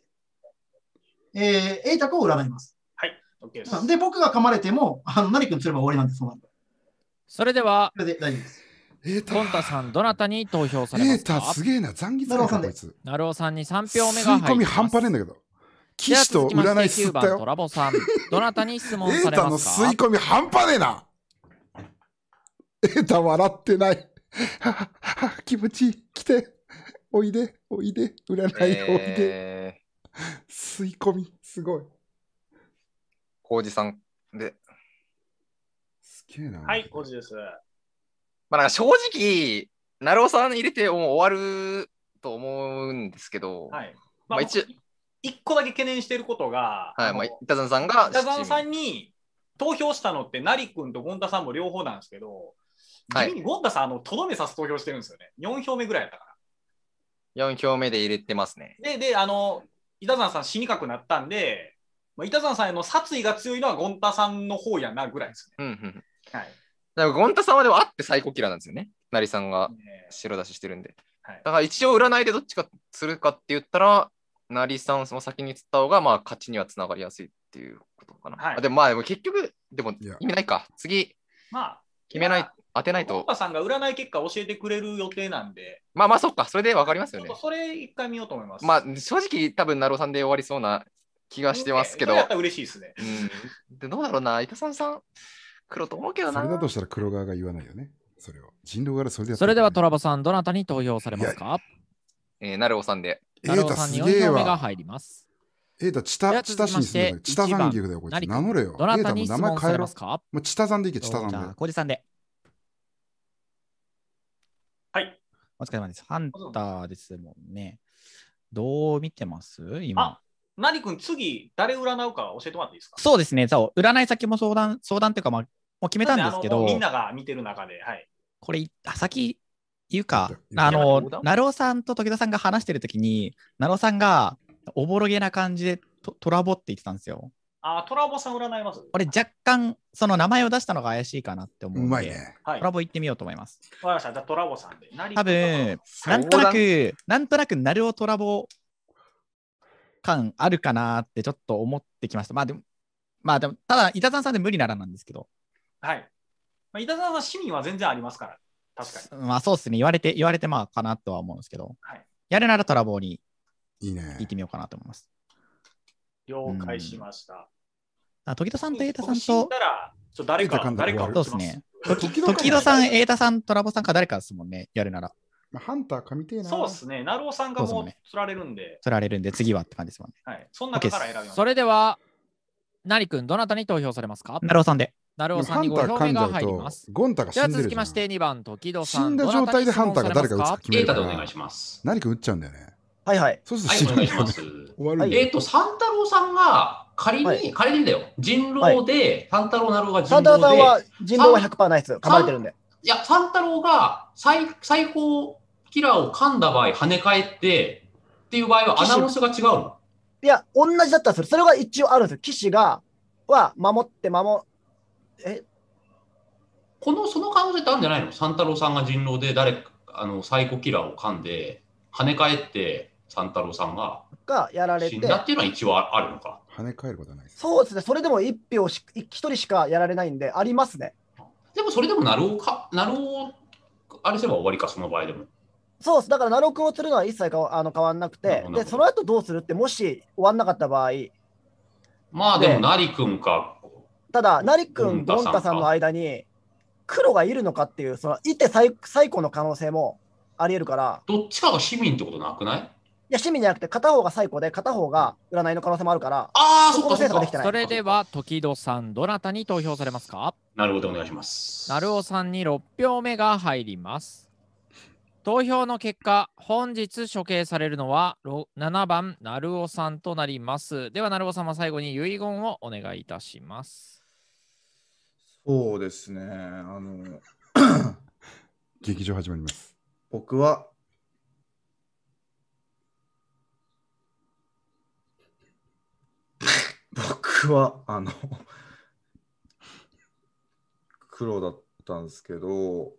えー、瑛太君を占います。はい、OK です。で、僕が噛まれても、あの何君すれば終わりなんです、それでは、それで大丈夫です。トンタさん、どなたに投票されますかえータすげえな、残月かこいつ。なるおさんに3票目が入って吸い込み半端ねえんだけど。騎士と占いすったよ。トラボさん、どなたに質問されますかエータの吸い込み半端ねえな。エータ笑ってない。[LAUGHS] 気持ちいい。来て。おいで、おいで、占い、おいで。えー、吸い込み、すごい。コウジさんで。すげえな。はい、コウジです。まあ、なんか正直、成尾さん入れてもう終わると思うんですけど、はいまあ、一応一個だけ懸念していることが、はいまあ、板沢さんが板沢さんに投票したのって、成君と権田さんも両方なんですけど、はい、地に権田さん、あのとどめさす投票してるんですよね、4票目ぐらいやったから。4票目で入れてますね。で、であの板沢さん、死にかくなったんで、まあ、板沢さんへの殺意が強いのは権田さんの方やなぐらいですね。うんうんはいだからゴンタさんはでもあってサイコキラーなんですよね。成さんが白出ししてるんで。はい、だから一応占いでどっちかするかって言ったら、成さんその先に釣った方がまあ勝ちにはつながりやすいっていうことかな。はい、でもまあでも結局、でも意味ないか。次、まあ、決めない。当てないと。岡さんが占い結果教えてくれる予定なんで。まあまあ、そっか、それで分かりますよね。それ一回見ようと思います。まあ、正直、多分、なるおさんで終わりそうな気がしてますけど。ら嬉しいですね。うん、でどうだろうな、板さんさん、黒と思うけどな。それだとしたら黒側が言わないよね。それを。人狼がそれでそれではトラボさん、どなたに投票されますかえー、なるおさんで。なるおさんに4票目が入ります。えーと、チタ、チタ市に住んでチタさん岐阜だよ、こいつ。名乗れよ。どなたに名前変えろ。もうチタさんでいけ、チタさんで。じゃあ、コさんで。はい。お疲れ様です。ハンターですもんね。どう見てます今。何君、次、誰占うか教えてもらっていいですかそうですね。そう、占い先も相談、相談っていうか、まあ、もう決めたんですけど、みんなが見てる中で、はい、これ、あ先言うか、あの、成尾さんと時田さんが話してるときに、成尾さんがおぼろげな感じでトトラボって言ってたんですよ。あ、トラボさん占います俺、若干、その名前を出したのが怪しいかなって思ううまいね。トラボ行ってみようと思います。わかりました。じゃトラボさんで。多分、なんとなく、なんとなく、成尾トラボ感あるかなってちょっと思ってきました。まあでも、まあでも、ただ、板田さんで無理ならなんですけど。はい。まあ、伊田さんは市民は全然ありますから、確かに。まあそうですね、言われて、言われてまあかなとは思うんですけど、はい、やるならトラボーに行ってみようかなと思います。いいね、了解しました。うん、あ時戸さんと瑛太さんと。と誰か、誰か。そうですね。時戸さん、瑛太さん、トラボさんか誰かですもんね、やるなら。まあ、ハンターかみてえな。そうですね。成尾さんがもう釣られるんで。釣、られるんで、次はって感じですもんね。はい。そんなから選びます。それでは、成君、どなたに投票されますか成尾さんで。なるおさんに5票目が入ります。ゴンタが死んでるじゃ続きまして2番、時戸さん。死んだ状態でハンターが誰か撃つか決めるから。何か撃っちゃうんだよね。はいはい。そうすると死ぬ、はい、終わる。えっ、ー、と、三太郎さんが仮に、仮にだよ。人狼で、三太郎なるが人狼で。三太郎さんは人狼は100%ないです。構えてるんで。いや、三太郎が最最高キラーを噛んだ場合、跳ね返ってっていう場合はアナウンスが違うのいや、同じだったらする。それが一応あるんですよ。騎士が、は守って守えこのその可能性ってあるんじゃないの三太郎さんが人狼で誰かあのサイコキラーを噛んで跳ね返って三太郎さんががやられ死てんだっていうのは一応あるのか跳ね返ることはないそうですねそれでも一票し一人しかやられないんでありますねでもそれでもなるおかなるおあれすれば終わりかその場合でもそうですだから奈良君を釣るのは一切かあの変わんなくてなでその後どうするってもし終わんなかった場合まあでも、なりくんか、ただ、成君、ゴンタさんの間に黒がいるのかっていう、そのいて最最古の可能性もありえるから。どっちかが市民ってことなくないいや、市民じゃなくて、片方が最古で、片方が占いの可能性もあるから、ああ、そこの精査ができてない。それでは、時戸さん、どなたに投票されますかなるほど、お願いします。なるおさんに6票目が入ります。投票の結果、本日処刑されるのは7番、なるおさんとなります。では、なるおさんは最後に遺言をお願いいたします。そうですね。あの劇場始まります。僕は [LAUGHS] 僕はあの黒だったんですけど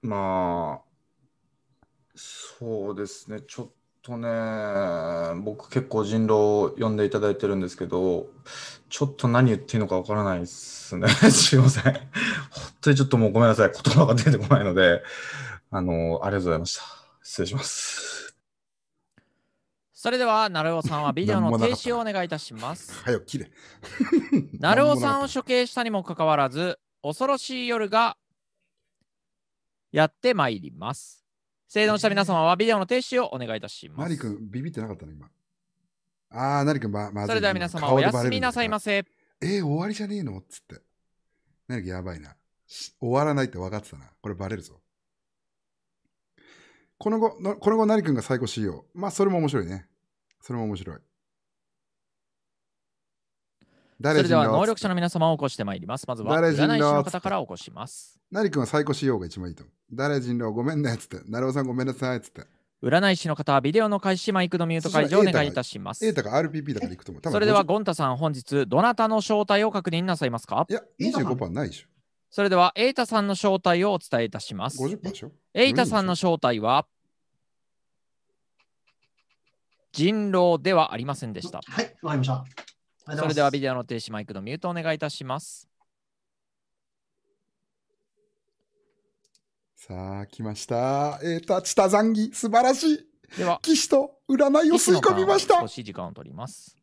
まあそうですねちょっとね、僕結構人狼呼んでいただいてるんですけど、ちょっと何言っていいのかわからないですね。[LAUGHS] すいません。本当にちょっともうごめんなさい。言葉が出てこないので、あの、ありがとうございました。失礼します。それでは、なるおさんはビデオの停止をお願いいたします。[LAUGHS] 早く切れ。[LAUGHS] なるおさんを処刑したにもかかわらず、恐ろしい夜がやってまいります。生存した皆様はビデオの停止をお願いいたします。マリ君、ビビってなかったの今。ああ、なに君、ま、まずそれでは皆様、おやすみなさいませ。えー、終わりじゃねえのつって。なに君、やばいな。終わらないって分かってたな。これバレるぞ。この後、のこの後、な君が最高しよう。まあ、それも面白いね。それも面白い。それでは能力者の皆様を起こしてまいります。まずは占い師の方から起こします。成君は最高仕様が一番いいと誰人狼ごめんねっつって。なるおさんごめんなさいっつって。占い師の方、はビデオの開始、マイクのミュート解除をお願いいたしますー。タが RPP だから行くと思う。それでは、ゴンタさん、本日、どなたの正体を確認なさいますか50いや、25%ないでしょ。それでは、エイタさんの正体をお伝えいたしますょ。。50%でしょエイタさんの正体は、人狼ではありませんでした。はい、わかりました。それではビデオの停止マイクのミュートお願いいたします。さあ、来ました。えー、と、チタザンギ、素晴らしい。では、騎士と占いを吸い込みました。少し時間を取ります。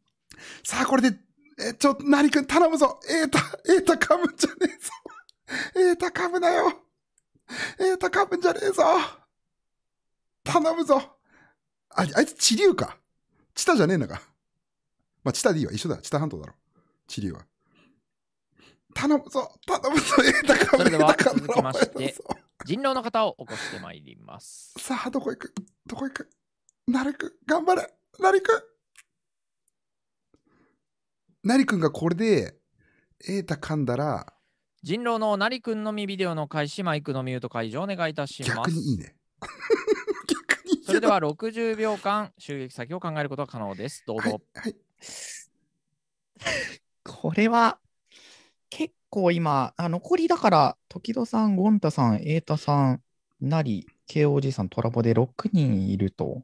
さあ、これで、えー、ちょ、ナリん、頼むぞ。えーた、えーたかぶんじゃねえぞ。えーたかぶなよ。えーたかぶんじゃねえぞ。頼むぞ。あ、あいつ、地流か。チタじゃねえのか。まあ、チタいは一緒だ。チタ半島だろ。チリは。頼むぞ頼むぞえかそれでは続きまして、人狼の方を起こしてまいります。さあ、どこ行くどこ行くなるく頑張れなりくなりくんがこれで、えーたかんだら、人狼のなりくんのみビデオの開始、マイクのミュート解除お願いいたします。逆にいいね。[LAUGHS] 逆にいいそれでは60秒間、襲撃先を考えることが可能です。どうぞ。はい、はい [LAUGHS] これは結構今、あ残りだから、時戸さん、ゴン太さん、瑛太さん、なり、KOG さん、トラボで6人いると。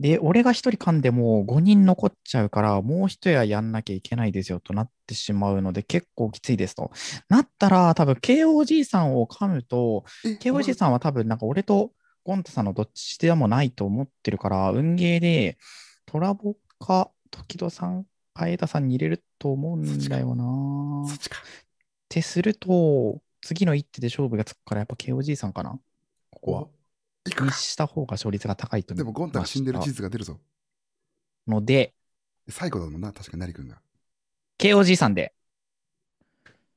で、俺が1人噛んでも5人残っちゃうから、もう1ややんなきゃいけないですよとなってしまうので、結構きついですと。なったら、多分 KOG さんを噛むと、KOG さんは多分なんか俺とゴン太さんのどっちでもないと思ってるから、運ゲーでトラボか、時戸さん、え田さんに入れると思うんだよな。そっちか。ってすると、次の一手で勝負がつくから、やっぱ KOG さんかな、ここは。にした方が勝率が高いとでも、ゴンタが死んでる地図が出るぞ。ので、最後だもんな、確かに、成君が。KOG さんで。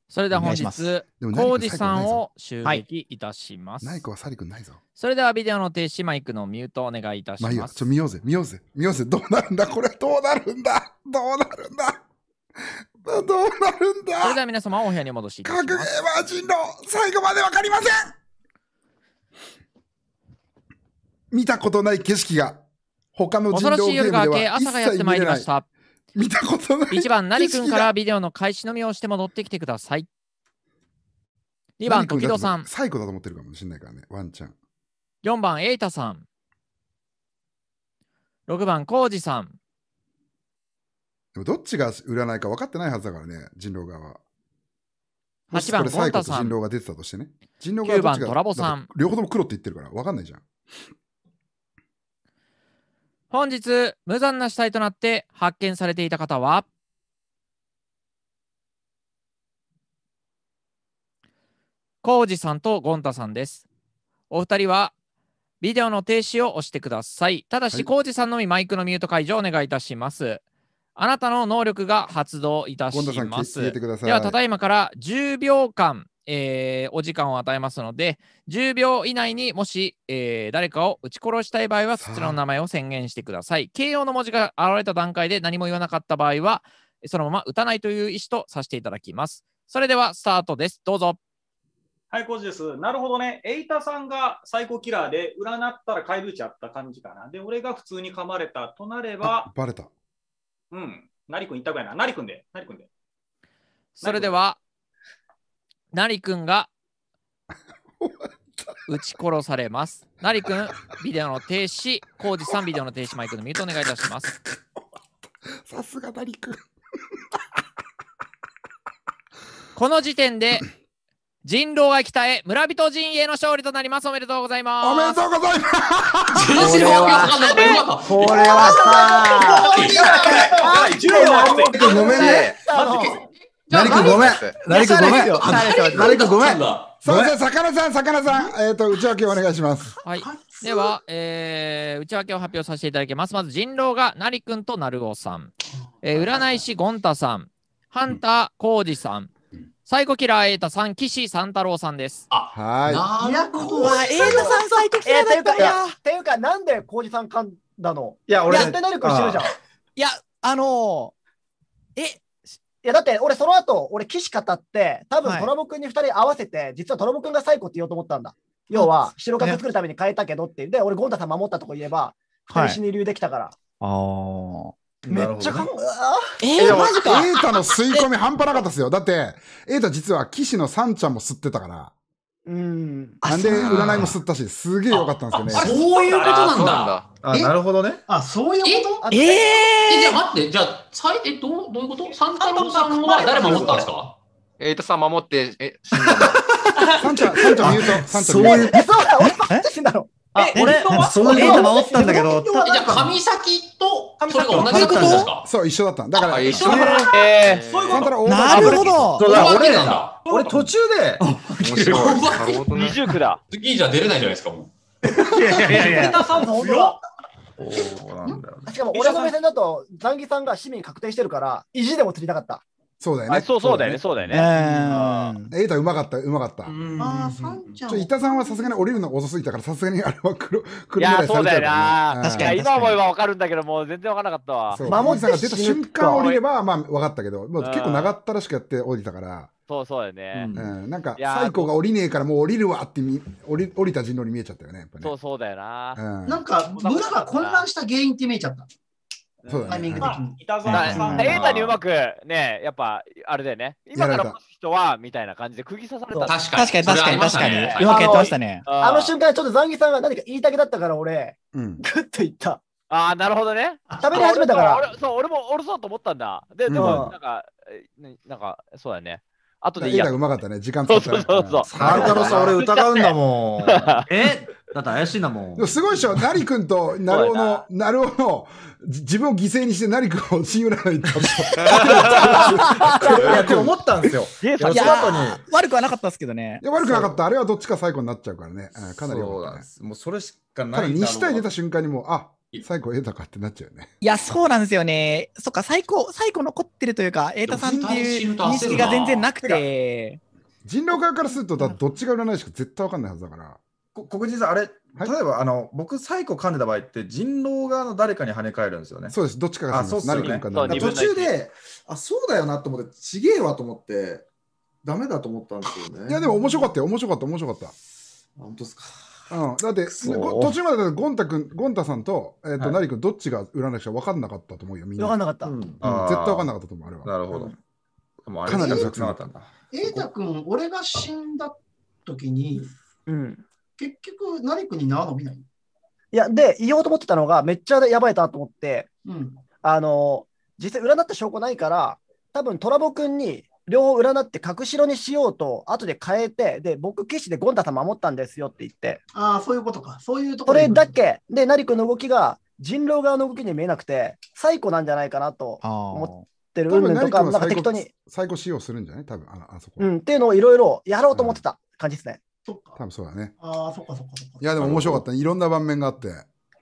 それでは本日、コウジさんを襲撃いたします。ナイコはサリ君ないぞ。それではビデオの停止、マイクのミュートお願いいたします。まあ、いいちょ見ようぜ、見ようぜ、見ようぜ。どうなるんだこれどうなるんだどうなるんだどうなるんだそれでは皆様お部屋に戻しいたします。格ゲーマ人狼、最後までわかりません見たことない景色が他の人狼ゲームでは一切見れない。恐ろしい夜が明け、朝がやってまいりました。見たことない。1番、成君からビデオの開始のみをして戻ってきてください。2番、時戸さん。最後だと思ってるかもしれないからね、ワンちゃん。4番、瑛太さん。6番、浩二さん。でもどっちが占いか分かってないはずだからね、人狼側は。8番、ゴンタさん。人狼が出てたとしてね。人狼が9番、トラボさん。両方とも黒って言ってるから分かんないじゃん。本日無残な死体となって発見されていた方は浩二さんとゴンタさんですお二人はビデオの停止を押してくださいただし浩二、ジさんのみマイクのミュート解除をお願いいたしますあなたの能力が発動いたしますではただいまから10秒間えー、お時間を与えますので、10秒以内にもし、えー、誰かを撃ち殺したい場合は、そちらの名前を宣言してください。形容の文字が現れた段階で何も言わなかった場合は、そのまま打たないという意思とさせていただきます。それではスタートです。どうぞ。はい、コーです。なるほどね。エイタさんがサイコキラーで、占ったら怪物ちゃった感じかな。で、俺が普通に噛まれたとなれば。バレた。うん。なりくん一択やな。なりくんで。なりくんで。それでは、なりくんが [LAUGHS] 撃ち殺されます。なりくん、ビデオの停止、コージさん、ビデオの停止、マイクのミュートお願いいたします。[LAUGHS] さすがなりくん。[LAUGHS] この時点で、人狼が北へ、村人陣営の勝利となります。おめでとうございます。おめでとうございます。これは、これはさ、ごめんね。何君ごめん。何君ごめん。何君ごめん。そうさかなさん、なさん、えっ、と、内訳お願いします。はい。では、えー、内訳を発表させていただきます。まず、人狼がなりくんとなるおさん、えー、占い師ゴンタさん、ハンターコウジさん、サイコキラーータさん、岸三太郎さんです。あ、はい。あ、や、怖い。瑛太さん、サイコキラーだったいや、ていうか、なんで浩二さんかんだのいや、俺、絶対なるくしてるじゃん。いや、あのえ、や、だって俺その後、俺騎士語って、多分トラボくんに二人合わせて、はい、実はトラボくんが最高って言おうと思ったんだ。要は、白角作るために変えたけどって。で、俺ゴンタさん守ったとこ言えば、2人死に流できたから。はい、ああ。めっちゃかえ、ね、えー、マジか。エータの吸い込み半端なかったですよ。だって、エータ実は騎士のサンちゃんも吸ってたから。うん。なんで占いも吸ったし、すげえ良かったんですよね。そういうことなんだ。あ、なるほどね。あ、そういうことえええ、じゃあ待って、じゃあ、最、え、どう、どういうこと三太郎さんは誰守ったんですかエイトさん守って、え、死ンん、だ。三ちゃんミュート、サンちゃんミュート。え、そうだ、俺守ってんだろ。あ、俺、そういうこと守ったんだけど。じゃあ、神崎と、それが同じだったですかそう、一緒だった。だから、一緒だった。えー、なるほど。そういうわけなんだ。俺途中で、二。重苦だ。次じゃ出れないじゃないですか、もいやいやいやいや。さんもしかも俺の目線だと、ザンギさんが市民確定してるから、意地でも釣りたかった。そうだよね。そうそうだよね、そうだよね。うんエイタうまかった、うまかった。ああ、サちゃょん。伊さんはさすがに降りるの遅すぎたから、さすがにあれは黒、いや、そうだよな。確かに今思えばわかるんだけど、もう全然わからなかったわ。守さんが出た瞬間降りれば、まあ、分かったけど、もう結構長ったらしくやって降りたから、そうそうだね。うん、なんか、最高が降りねえからもう降りるわってみ降り、降りた人狼に見えちゃったよね、やっぱね。そうそうだよな。うんなんか、村が混乱した原因って見えちゃった。そうタだイミンねえまたあに。、板沢さんエータにうまくね、やっぱ、あれだよね。今からこの人は、みたいな感じで釘刺された。確かに。確かに確かに確かに。うまくやってましたね。あの瞬間、ちょっとザンギさんが何か言いたげだったから、俺、うん。グッと言った。ああ、なるほどね。食り始めたから。俺そう、俺も、俺そうと思ったんだ。で、でも、なんか、なんか、そうだね。後でいいや。うまかったね。時間使ったそうそうそうさん、俺疑うんだもん。[LAUGHS] えだって怪しいんだもん。すごいでしょ。成君となるおの、なるおの、自分を犠牲にして成君をチームラに行ったいや、って思ったんですよ。いや、悪くはなかったですけどね。いや、悪くなかった。あれはどっちか最後になっちゃうからね。かなり、そうなんです。もうそれしかない。ただ2死体出た瞬間にもう、あ、最後、瑛太かってなっちゃうよね。いや、そうなんですよね。そっか、最高、最高残ってるというか、瑛太さんっていう認識が全然なくて。人狼側からすると、どっちが占いしか絶対わかんないはずだから。こ黒人さん、あれ、はい、例えばあの僕、最後噛んでた場合って、人狼側の誰かに跳ね返るんですよね。そうです、どっちかが、ね、そう途中で、あ、そうだよなと思って、ちげえわと思って、だめだと思ったんですよね。いや、でも面白かったよ、面白かった、面白かった。本当ですか。うん、だって、途中までゴンタ君、ゴンタさんと、えっ、ー、と、はい、成君、どっちが占い師か分かんなかったと思うよ、みんな。分かんなかった。うん、絶対分かんなかったと思う、あれは。なるほど。もかなりの作戦だったんだ。瑛太君、俺が死んだ時に、うん、結局、成君に縄伸びないいや、で、言おうと思ってたのが、めっちゃやばいなと思って、うん、あの、実際占った証拠ないから、多分トラボ君に両方占って隠しろにしようと後で変えてで僕騎士でゴンダさん守ったんですよって言ってああそういうことかそういうところそれだけで成君の動きが人狼側の動きに見えなくて最古なんじゃないかなと思ってるうんとかなんか適当に最古使用するんじゃない多分ああそこ、うん、っていうのをいろいろやろうと思ってた感じですね、うん、そっか多分そうだねああそっかそっかそっかいやでも面白かったねいろんな盤面があって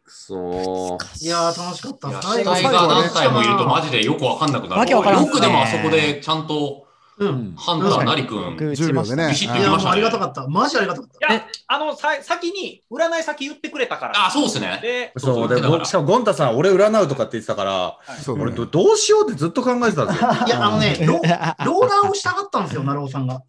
そう。いや楽しかった。最合が何回もいるとマジでよくわかんなくなる。わけわからん、よくでもあそこでちゃんとうん、ハンターなりくん。1秒でね。ビシッと言いました、ありがたかった。マジありがたかった。いや、あの、さ先に、占い先言ってくれたから。あ、そうですね。で、そうで、しかもゴンタさん、俺占うとかって言ってたから、俺ど、どうしようってずっと考えてたんですよ。いや、あのね、ローラーをしたかったんですよ、成尾さんが。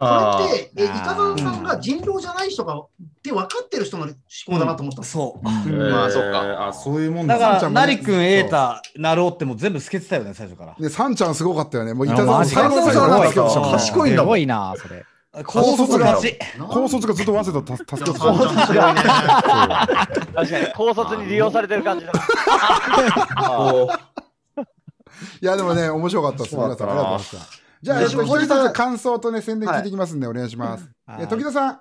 これって、えイさんが人狼じゃない人がって分かってる人の思考だなと思ったそう。まあそっかあそういうもんだから、んもね成なろうっても全部透けてたよね、最初から。で、さんちゃんすごかったよね。もういたず最でん賢いんだんすごいな、それ。高卒が、高卒がずっと早稲田助けたもん。確かに高卒に利用されてる感じだ [LAUGHS] いや、でもね、面白かったです。ありがとうございました。じゃあ、と人ずつ感想とね、宣伝聞いていきますんで、お願いします。え、時田さん、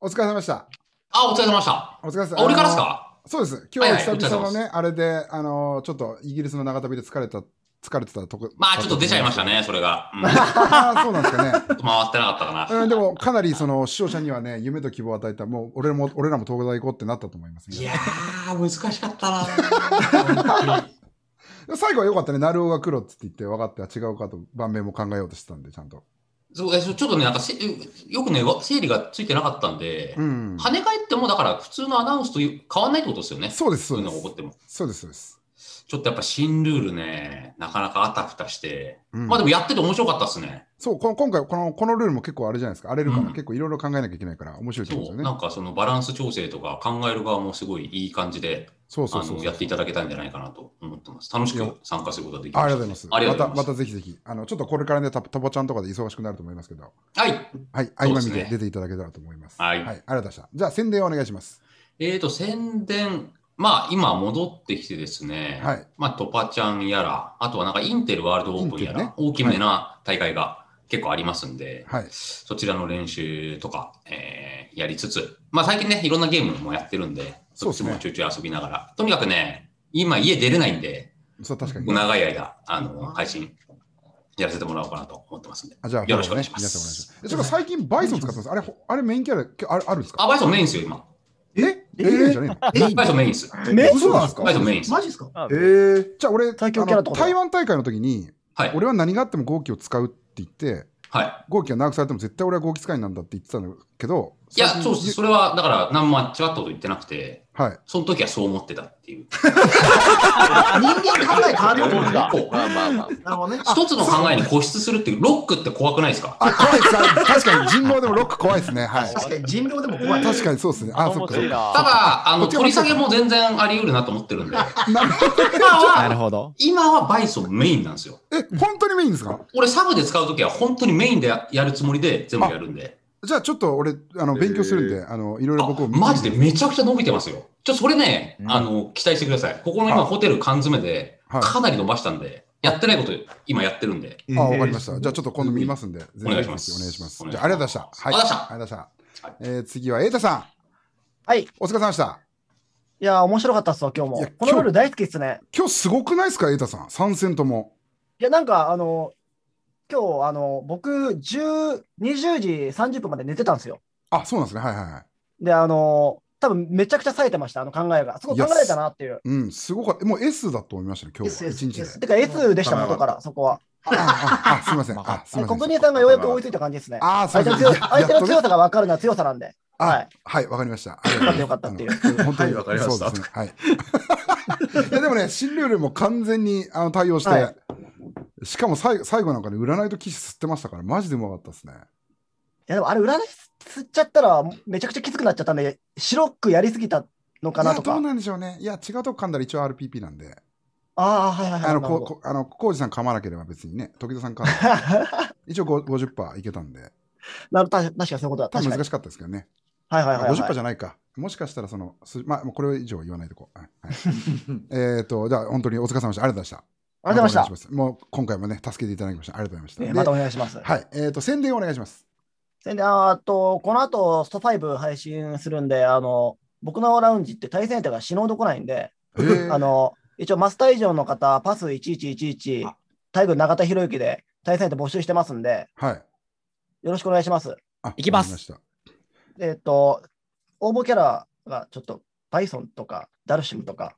お疲れ様でした。あ、お疲れ様でした。お疲れ様でした。俺からですかそうです。今日久々のね、あれで、あの、ちょっとイギリスの長旅で疲れた、疲れてたとこ。まあ、ちょっと出ちゃいましたね、それが。[LAUGHS] そうなんですかね。回ってなかったかな。うん、でも、かなりその視聴者にはね、夢と希望を与えた、もう俺も、俺らも東大行こうってなったと思います。いやー、難しかったな。[LAUGHS] 最後は良かったね。る尾が黒っつって言って、分かった、違うかと、盤面も考えようとしてたんで、ちゃんと。そうえちょっとね、なんかせよくね、整理がついてなかったんで、うん、跳ね返っても、だから普通のアナウンスと変わらないってことですよね。そうです、そうです。そういうのが起こっても。そうです、そうです。ちょっとやっぱ新ルールね、なかなかあたふたして、うん、まあでもやってて面白かったですね。そう、この今回この、このルールも結構あれじゃないですか、荒れるから、うん、結構いろいろ考えなきゃいけないから、面白いと思うんですよね。なんかそのバランス調整とか考える側もすごいいい感じで、そうそうそうやっていただけたんじゃないかなと思ってます。楽しく参加することができましね、ありがとうございます。ありがとうございます。また、またぜひぜひ、あの、ちょっとこれからね、たとぼちゃんとかで忙しくなると思いますけど。はい。はい。合間見て出ていただけたらと思います。すね、はい、はい。ありがとうございました。じゃあ、宣伝をお願いします。えっ、と、宣伝。まあ、今戻ってきてですね、はい、まあ、トパちゃんやら、あとはなんかインテルワールドオープンやら、ね、大きめな大会が結構ありますんで、はい、そちらの練習とか、えー、やりつつ、まあ、最近ね、いろんなゲームもやってるんで、そうですちょいちょい遊びながら。とにかくね、今家出れないんで、そう確かに。長い間、あの、配信やらせてもらおうかなと思ってますんで。あじゃあ、よろしくお願いします。ね、っと最近バイソン使ってます。あれ、あれメインキャラああるんですかあ、バイソンメインですよ、今。ええじゃねえバイソンメインです。え、うなんですかバイソンメインです。マジですかえー、じゃあ俺、台湾大会の時に、はい、俺は何があっても号機を使うって言って、はい、号機が長くされても絶対俺は号機使いなんだって言ってたんだけど、いや、そうそれは、だから、何も違ったこと言ってなくて、はい。その時はそう思ってたっていう。人間考え変わるもまあまあまあ。ね。一つの考えに固執するっていう、ロックって怖くないですかあ、怖いです。確かに人狼でもロック怖いですね。はい。確かに人狼でも怖い。確かにそうですね。あ、そっか。ただ、あの、取り下げも全然あり得るなと思ってるんで。なるほど。なるほど。今はバイソンメインなんですよ。え、本当にメインですか俺サブで使う時は本当にメインでやるつもりで全部やるんで。じゃあちょっと俺、あの、勉強するんで、えー、あの、いろいろ僕をマジでめちゃくちゃ伸びてますよ。ちょ、それね、うん、あの、期待してください。ここの今ホテル缶詰で、かなり伸ばしたんで、やってないこと今やってるんで。あ、わかりました。じゃあちょっと今度見ますんで、お願いします。お願いします。じゃあありがとうございました。はい。ありがとうございました。はい、えー、次はさん。はい。お疲れ様でした。いや、面白かったっすわ、今日も。このルール大好きっすね。今日すごくないっすか、イタさん。3戦とも。いや、なんか、あの、今日、あの、僕、10、20時30分まで寝てたんですよ。あ、そうなんですね。はいはいはい。で、あの、多分めちゃくちゃ冴えてました、あの考えが。すごい考えたなっていう。うん、すごかった。もう S だと思いましたね、今日は。S、S、S。てか S でした、元から、そこは。ああ [LAUGHS] すみません。あすみません。国人さんがようやく追いついた感じですね。あすみません。相手の強さが分かるのは強さなんで。はい。はい、わかりました。よかったよかったっていう。本当にわかりました。はい。[LAUGHS] いや、でもね、新ルールも完全にあの対応して、しかも最後なんかね、占いと騎士吸ってましたから、マジでうまかったですね。いやでもあれ、占い吸っちゃったら、めちゃくちゃきつくなっちゃったんで、白くやりすぎたのかなとか。どうなんでしょうね。いや、違うとこ噛んだら一応 RPP なんで。ああ、はいはいはい。あの、こうあの浩二さん噛まなければ別にね、時田さん噛んで。[LAUGHS] 一応50%いけたんで。なる確かにそういうことだ多分難しかったですけどね。はいはいはい、はい。50%じゃないか。もしかしたらその、まあ、これ以上言わないとこ。はい、[LAUGHS] えっと、じゃあ本当にお疲れ様でした。ありがとうございました。ありがとうございました。もう今回もね、助けていただきました。ありがとうございました。えー、またお願いします。はい。えっ、ー、と、宣伝をお願いします。宣伝、あと、この後、スト5配信するんで、あの、僕のラウンジって対戦相手が死のうどこないんで、えー、[LAUGHS] あの、一応マスター以上の方、パス1111、大グ永田博之で対戦相手募集してますんで、はい。よろしくお願いします。あ、いきます。えっ、ー、と、応募キャラがちょっと、パイソンとか、ダルシムとか、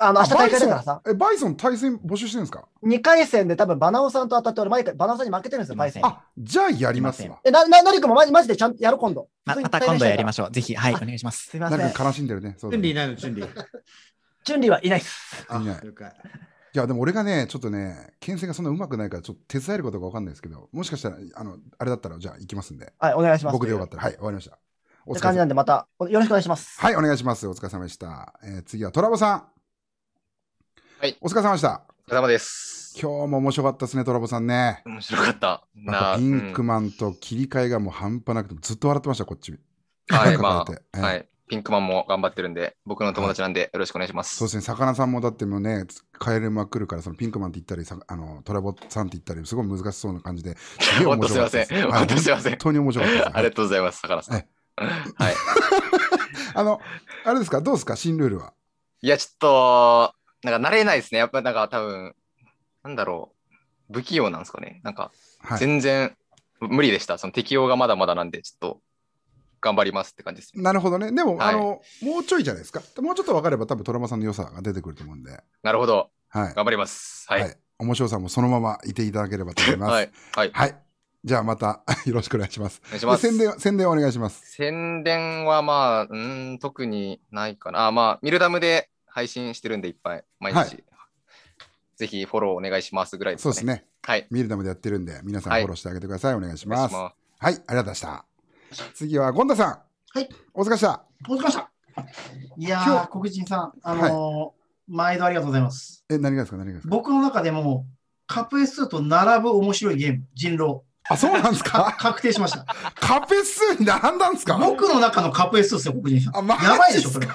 あの、明日大会だからさ。え、バイソン対戦募集してるんですか ?2 回戦で多分バナオさんと当たって、俺毎回、バナオさんに負けてるんですよ、バイソン。あ、じゃあやりますわ。え、な、な、なりくもマジマジでちゃんとやろ今度。また今度やりましょう。ぜひ、はい、お願いします。すみません。なんか悲しんでるね。チュンリーいないの、チュンリー。[LAUGHS] チュンリーはいないです。いない。いや、でも俺がね、ちょっとね、牽制がそんなうまくないから、ちょっと手伝えることがわかんないですけど、もしかしたら、あの、あれだったら、じゃあ行きますんで。はい、お願いします。僕でよかったら。はい、終わりました。お疲れ様。感じなんで、また、よろしくお願いします。はい、お願いします。お疲れ様でした。えー、次はトラボさん。はい。お疲れ様でした。お疲れ様です。今日も面白かったですね、トラボさんね。面白かった。なピンクマンと切り替えがもう半端なくて、ずっと笑ってました、こっち。はい、まあ、はい。ピンクマンも頑張ってるんで、僕の友達なんで、よろしくお願いします。そうですね、魚さんもだってもうね、帰れまくるから、そのピンクマンって言ったり、あのトラボさんって言ったり、すごい難しそうな感じで、本当すいません。本当すいません。本当に面白かったです。ありがとうございます、魚さん。はい。[LAUGHS] あの、あれですか、どうですか、新ルールは。いや、ちょっと、なんか慣れないですね。やっぱなんか多分、なんだろう、不器用なんですかね。なんか、全然無理でした。はい、その適用がまだまだなんで、ちょっと。頑張りますって感じです、ね、なるほどね。でも、はい、あの、もうちょいじゃないですか。もうちょっと分かれば、多分トラマさんの良さが出てくると思うんで。なるほど。はい。頑張ります。はい。はい、面白さもそのままいていただければと思います。はい。はい。はいじゃあまた [LAUGHS] よろしくお願いします。お願いします。宣伝、宣伝お願いします。宣伝はまあ、うん、特にないかな。あまあ、ミルダムで配信してるんでいっぱい、毎日、はい、ぜひフォローお願いしますぐらいですね。そうですね。はい。見るダムでやってるんで、皆さんフォローしてあげてください。はい、お願いします。はい、ありがとうございました。次は、ゴンダさん。はい。お疲れしたお疲れした。いやー、黒人さん、あのーはい、毎度ありがとうございます。え、何がですか、何がですか。僕の中でも、カプエスと並ぶ面白いゲーム、人狼。あ、そうなんですか確定しました。カペ数に並んだんですか僕の中のカペ数ですよ、黒人あ、まやばいでしょ、それ。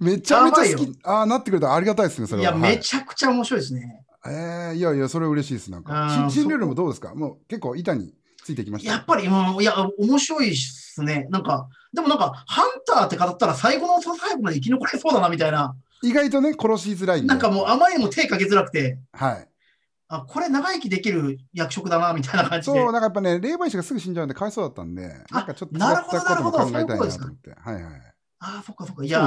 めちゃめちゃ好き。ああ、なってくれたらありがたいですね、それは。いや、めちゃくちゃ面白いですね。ええー、いやいや、それ嬉しいです。なんか。新ルールもどうですかもう結構板についてきました。やっぱり、ういや、面白いっすね。なんか、でもなんか、ハンターって語ったら最後の最後まで生き残れそうだな、みたいな。意外とね、殺しづらいなんかもう、あまりにも手かけづらくて。はい。あ、これ長生きできる役職だな、みたいな感じで。そう、なんかやっぱね、霊媒師がすぐ死んじゃうんで、かわいそうだったんで、なんかちょっとなるほど、なるほど、そういうことですか。はいはい。ああ、そっかそっか。いや、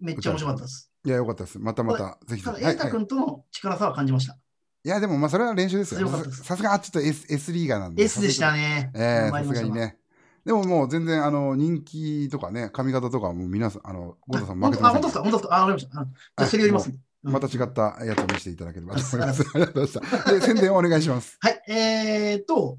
めっちゃ面白かったです。いや、よかったです。またまた、ぜひ。ただ、瑛く君との力差は感じました。いや、でも、まあ、それは練習ですよ。さすが、ちょっと S, リーガーなんで。S でしたね。ええさすがにね。でももう全然、あの、人気とかね、髪型とかも皆さん、あの、ゴンさん負けてます。あ、本当ですか本当ですかあ、わかりました。じゃあ、それやります。また違ったやつを見せていただければと思います。ありがとうございました。で、宣伝をお願いします。はい、えー、っと、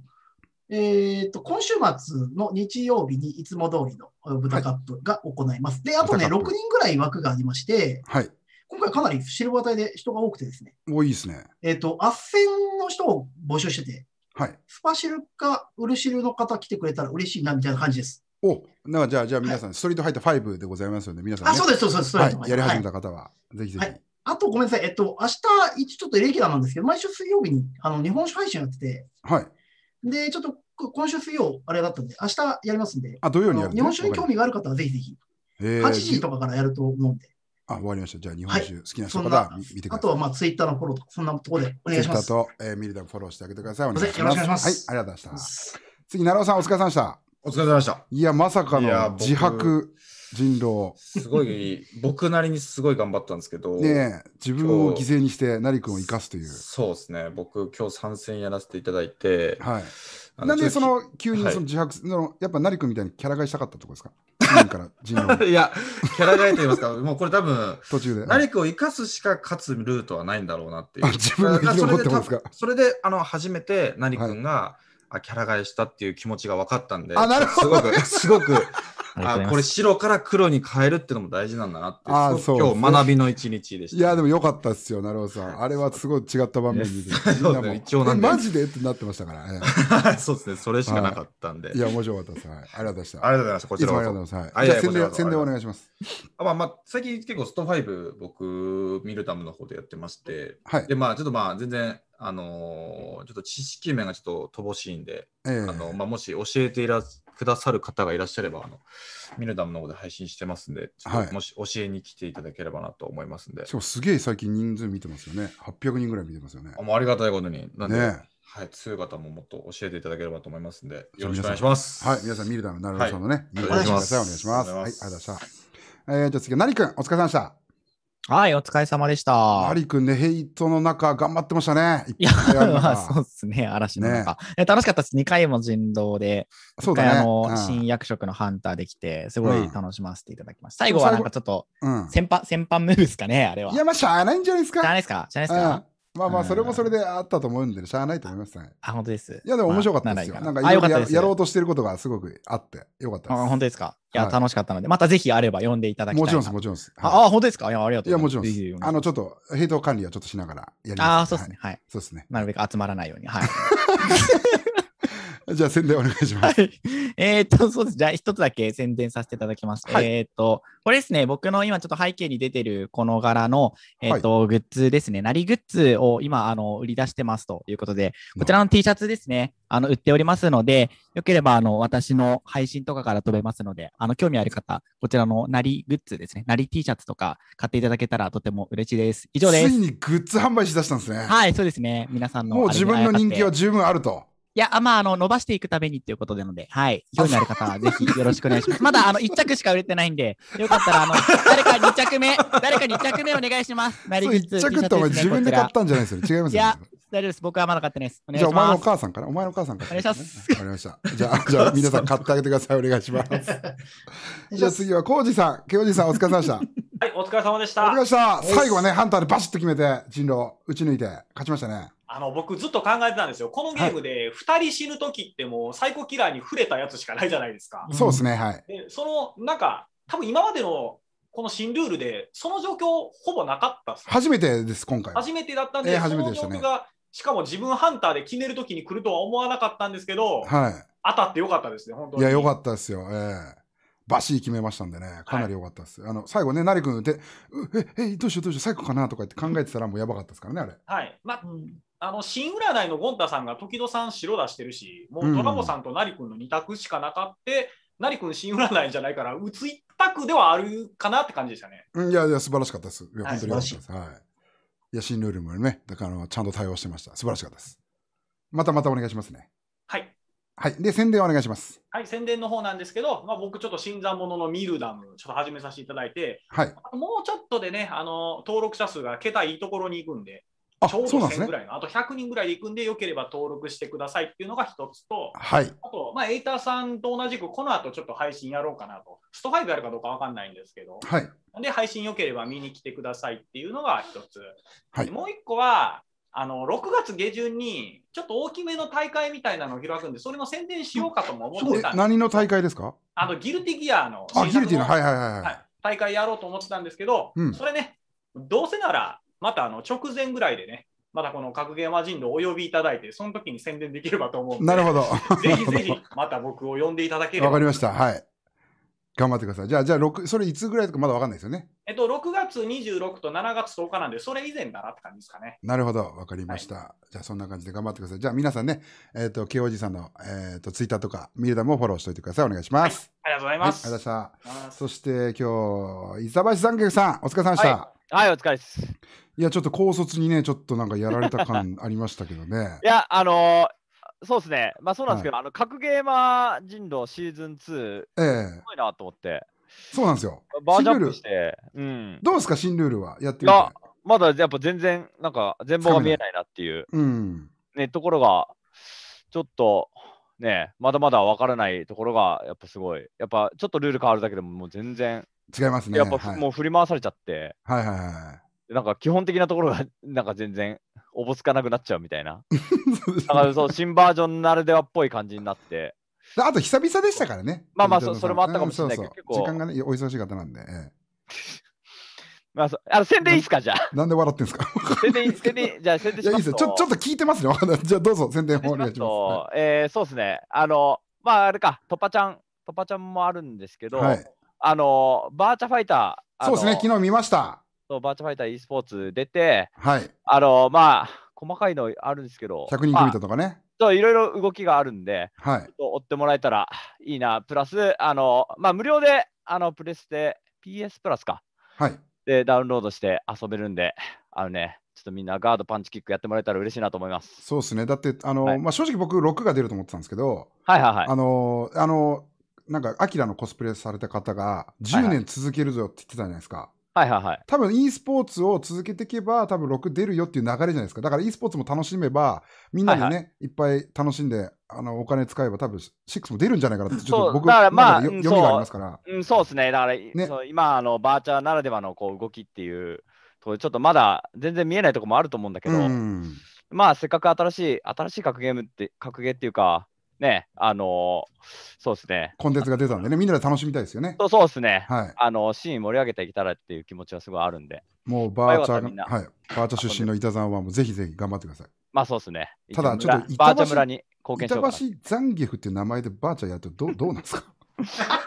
えー、と今週末の日曜日にいつも通りの豚カップが行います。はい、で、あとね、6人ぐらい枠がありまして、はい、今回かなりシルバー隊で人が多くてですね。多いですね。えっ、と、あっせんの人を募集してて、はい、スパシルかウルシルの方来てくれたら嬉しいなみたいな感じです。おなんかじゃあ、じゃあ皆さん、ストリートファイター5でございますので、皆さん、ね、あ、そうです、そうです、ストリートファイター、はい。やり始めた方は、ぜひぜひ。はいあとごめんなさい、えっと、明日、一応ちょっとレギュラーなんですけど、毎週水曜日にあの日本酒配信やってて、はい。で、ちょっと今週水曜、あれだったんで、明日やりますんで、あ、土曜にやる、ね、日本酒に興味がある方はぜひぜひ、8時とかからやると思うんで。あ、終わりました。じゃあ、日本酒、好きな人は見てください。あとは、まあ、ツイッターのフォローとか、そんなところでお願いします。ツイッターと、えー、ミルダフォローしてあげてください。お願いします。ますはい、ありがとうございました。次、奈良尾さん、お疲れ様でした。お疲れ様でした。いや、まさかの自白。人狼。すごい、僕なりにすごい頑張ったんですけど。ね自分を犠牲にして成君を生かすという。そうですね。僕、今日参戦やらせていただいて。はい。なんで、その、急にその自白、はい、やっぱ成君みたいにキャラ替えしたかったとこですか [LAUGHS] いや、キャラ替えと言いますか、[LAUGHS] もうこれ多分、途中で。成君を生かすしか勝つルートはないんだろうなっていう。自分がそれで、あの、初めて成君が、はい、あ、キャラ替えしたっていう気持ちが分かったんで、あ、なるほど。すごく、すごく、あこれ白から黒に変えるってのも大事なんだなって。あそう。今日学びの一日でした、ね、いや、でもよかったっすよ、なるほどさん。あれはすごい違った場面で。みんなも、一応なんマジでってなってましたから。[LAUGHS] そうですね、それしかなかったんで。いや、面白かったです。はい。ありがとうございました。ありがとうございました。こちらはそ。ありがとうございます。はい。じゃあ、宣伝、宣伝お願いします。あまあまあ、最近結構ストファイブ僕、ミルタムの方でやってまして、はい。で、まあ、ちょっとまあ、全然、あのー、ちょっと知識面がちょっと乏しいんで、えー、あのまあ、もし教えていらくださる方がいらっしゃれば、あのミルダムの方で配信してますんで、はいもし教えに来ていただければなと思いますんで。しかもすげえ最近人数見てますよね。800人ぐらい見てますよね。あもうありがたいことに。なんで、ね、はい、強い方ももっと教えていただければと思いますんで、よろしくお願いします。はい、皆さんミルダムなるほどさんのね、はい、見てください。お願いします。はい、ありがとうございました。えー、じゃあ次、成君、お疲れ様でした。はい、お疲れ様でした。ハリ君ね、ヘイトの中、頑張ってましたね。いや、まあ、そうですね、嵐の中、ね。楽しかったです。2回も人道で、そうだね、あの、うん、新役職のハンターできて、すごい楽しませていただきました。うん、最後はなんかちょっと、先般、うん、先般ムーブですかね、あれは。いや、まあ、しゃあないんじゃないですか。しゃあないですか。しゃあないですか。まあまあ、それもそれであったと思うんで、しゃあないと思います、ね、あ、本当です。いや、でも面白かったですよ。あ、なんかいろやろうとしてることがすごくあって、よかったです。あ、本当ですか。いや、楽しかったので、またぜひあれば読んでいただきたいもちろんです、もちろんです。あ、本当ですかいや、ありがとういや、もちろんです。あの、ちょっと、ヘイト管理はちょっとしながらやります、ああ、そうですね。はい。そうですね。なるべく集まらないように。はい。[LAUGHS] じゃあ宣伝お願いします。はい、[LAUGHS] えー、っと、そうです。じゃあ一つだけ宣伝させていただきます。はい、えー、っと、これですね、僕の今ちょっと背景に出てるこの柄の、えー、っと、はい、グッズですね、なりグッズを今、あの、売り出してますということで、こちらの T シャツですね、あの、売っておりますので、よければ、あの、私の配信とかから飛べますので、あの、興味ある方、こちらのなりグッズですね、なり T シャツとか買っていただけたらとても嬉しいです。以上です。ついにグッズ販売しだしたんですね。はい、そうですね。皆さんの。もう自分の人気は十分あると。いや、まあ、あの、伸ばしていくためにっていうことなので、はい。興味ある方はぜひよろしくお願いします。まだ、あの、1着しか売れてないんで、よかったら、あの、誰か2着目、誰か2着目お願いします。なり1着ってお前自分で買ったんじゃないですよ。違いますよ、いや、大丈夫です。僕はまだ買ってないです。お願いします。じゃあ、お前のお母さんから、お前のお母さんから、ね。お願いします。わかりました。じゃあ、じゃあ、皆さん買ってあげてください。お願いします。[LAUGHS] じゃあ、次は、コウジさん。コウジさん、お疲れ様でした。はい、お疲れ様でした。お疲れ様でした。最後はね、ハンターでバシッと決めて、人狼、打ち抜いて、勝ちましたね。あの僕ずっと考えてたんですよ、このゲームで2人死ぬときって、もうサイコキラーに触れたやつしかないじゃないですか。そうですね、はい、でそのなんか、多分今までのこの新ルールで、その状況、ほぼなかったっす、ね、初めてです、今回。初めてだったんで、えー、初めてでしたね、しかも自分ハンターで決めるときに来るとは思わなかったんですけど、はい、当たってよかったですね、本当に。いや、よかったですよ。えー、バシー決めましたんでね、かなり良かったです。はい、あの、最後ね、なり成君で、え、え、どうしようどうしよう、最後かなとかって考えてたらもうやばかったですからね、あれ。はい。まあ、うん、あの、新占いのゴンタさんが時戸さん白出してるし、もうドラゴさんとなりくんの二択しかなかって、なりくん新占いじゃないから、打つ一択ではあるかなって感じでしたね。うん、いやいや、素晴らしかったです。いや、本当に良かったです。はい。いや、新ルールもね、だからあの、ちゃんと対応してました。素晴らしかったです。またまたお願いしますね。はい。はい。で、宣伝お願いします。はい、宣伝の方なんですけど、まあ、僕ちょっと新参者のミルダム、ちょっと始めさせていただいて、はい、もうちょっとでね、あの、登録者数が桁いいところに行くんで、ちょうど1000ぐらいの、ね、あと100人ぐらいで行くんで、よければ登録してくださいっていうのが一つと、はい、あと、まあ、エイターさんと同じく、この後ちょっと配信やろうかなと、スト5やるかどうかわかんないんですけど、はい、で、配信よければ見に来てくださいっていうのが一つ。はい、もう一個は、あの6月下旬にちょっと大きめの大会みたいなのを開くんで、それの宣伝しようかとも思ってたんです何の大会ですかあのギルティギアのあギルティの、はいはいはい、大会やろうと思ってたんですけど、うん、それね、どうせならまたあの直前ぐらいでね、またこの格言ー人道お呼びいただいて、その時に宣伝できればと思うなるほど。ぜひぜひ、また僕を呼んでいただければ。わかりました。はい。頑張ってください。じゃあ、じゃあ六、それいつぐらいとかまだわかんないですよね。えっと、6月26と7月10日なんで、それ以前だなって感じですかね。なるほど、わかりました、はい。じゃあ、そんな感じで頑張ってください。じゃあ、皆さんね、えっ、ー、と、慶おじさんの、えっ、ー、と、ツイッターとか、ミルダもフォローしておいてください。お願いします。はい、ありがとうございます。はい、ありがとうございました。そして、今日、板橋三脚さん、お疲れ様でした。はいはい、お疲れです。いや、ちょっと高卒にね、ちょっとなんかやられた感ありましたけどね。[LAUGHS] いや、あのそうですね、まあそうなんですけど、はい、あの格ゲーマー人狼シーズン2、えすごいなと思って、そうなんですよ。バージョンアップして、うん、どうですか、新ルールはやってみて。まだやっぱ全然、なんか全貌が見えないなっていう、うん、ね、ところが、ちょっとね、まだまだ分からないところが、やっぱすごい、やっぱちょっとルール変わるだけでも、もう全然、違いますね。やっぱ、はい、もう振り回されちゃって、はいはいはい。なんか基本的なところが [LAUGHS] なんか全然おぼつかなくなっちゃうみたいな。だからそう新バージョンならではっぽい感じになって。あと久々でしたからね。まあまあそそれもあったかもしれないけど、そうそう時間がね、お忙しい方なんで。ええ、[LAUGHS] まあ、あの宣伝いいっすかじゃあ。なんで笑ってんすか [LAUGHS] 宣伝、すか、じゃあ宣伝しますいいちょちょっと聞いてますね。じゃあどうぞ宣伝お願いします。はい、えー、そうですね。あの、まああれか、トパちゃん、トパちゃんもあるんですけど、はい、あの、バーチャファイター。そうですね、昨日見ました。バーチャファイター e スポーツ出て、はい、あのまあ細かいのあるんですけど、100人組とかね、まあ、いろいろ動きがあるんで、はい、追ってもらえたらいいな、プラス、あのまあ、無料であのプレスで PS プラスか、はい、でダウンロードして遊べるんで、あのね、ちょっとみんなガード、パンチキックやってもらえたら嬉しいなと思います。そうですね、だって、あの、はい、まあ、正直僕、6が出ると思ってたんですけど、はいはいはい、あの、あのなんか、アキラのコスプレされた方が、10年続けるぞって言ってたじゃないですか。はいはいはいはいはい。多分 e スポーツを続けていけば、多分6出るよっていう流れじゃないですか。だから e スポーツも楽しめば、みんなでね、はいはい、いっぱい楽しんで、あの、お金使えば多分6も出るんじゃないかなって、ちょっと僕、だからまあ、読みがありますから。うん、そうですね。だから、ね、今、あの、バーチャーならではのこう動きっていう、ちょっとまだ全然見えないとこもあると思うんだけど、うまあ、せっかく新しい、新しい格ゲームって、格ゲーっていうか、ね、あのそうですね。コンテンツが出たんでね、みんなで楽しみたいですよね。そうそうですね。はい。あのシーン盛り上げていけたらっていう気持ちはすごいあるんで。もうバーチャー、はい、バーチャ出身の板さんはもうぜひぜひ頑張ってください。まあそうですね。ただちょっと板橋村に貢献しか板橋ザンギフっていう名前でバーチャーやるとどどうなんですか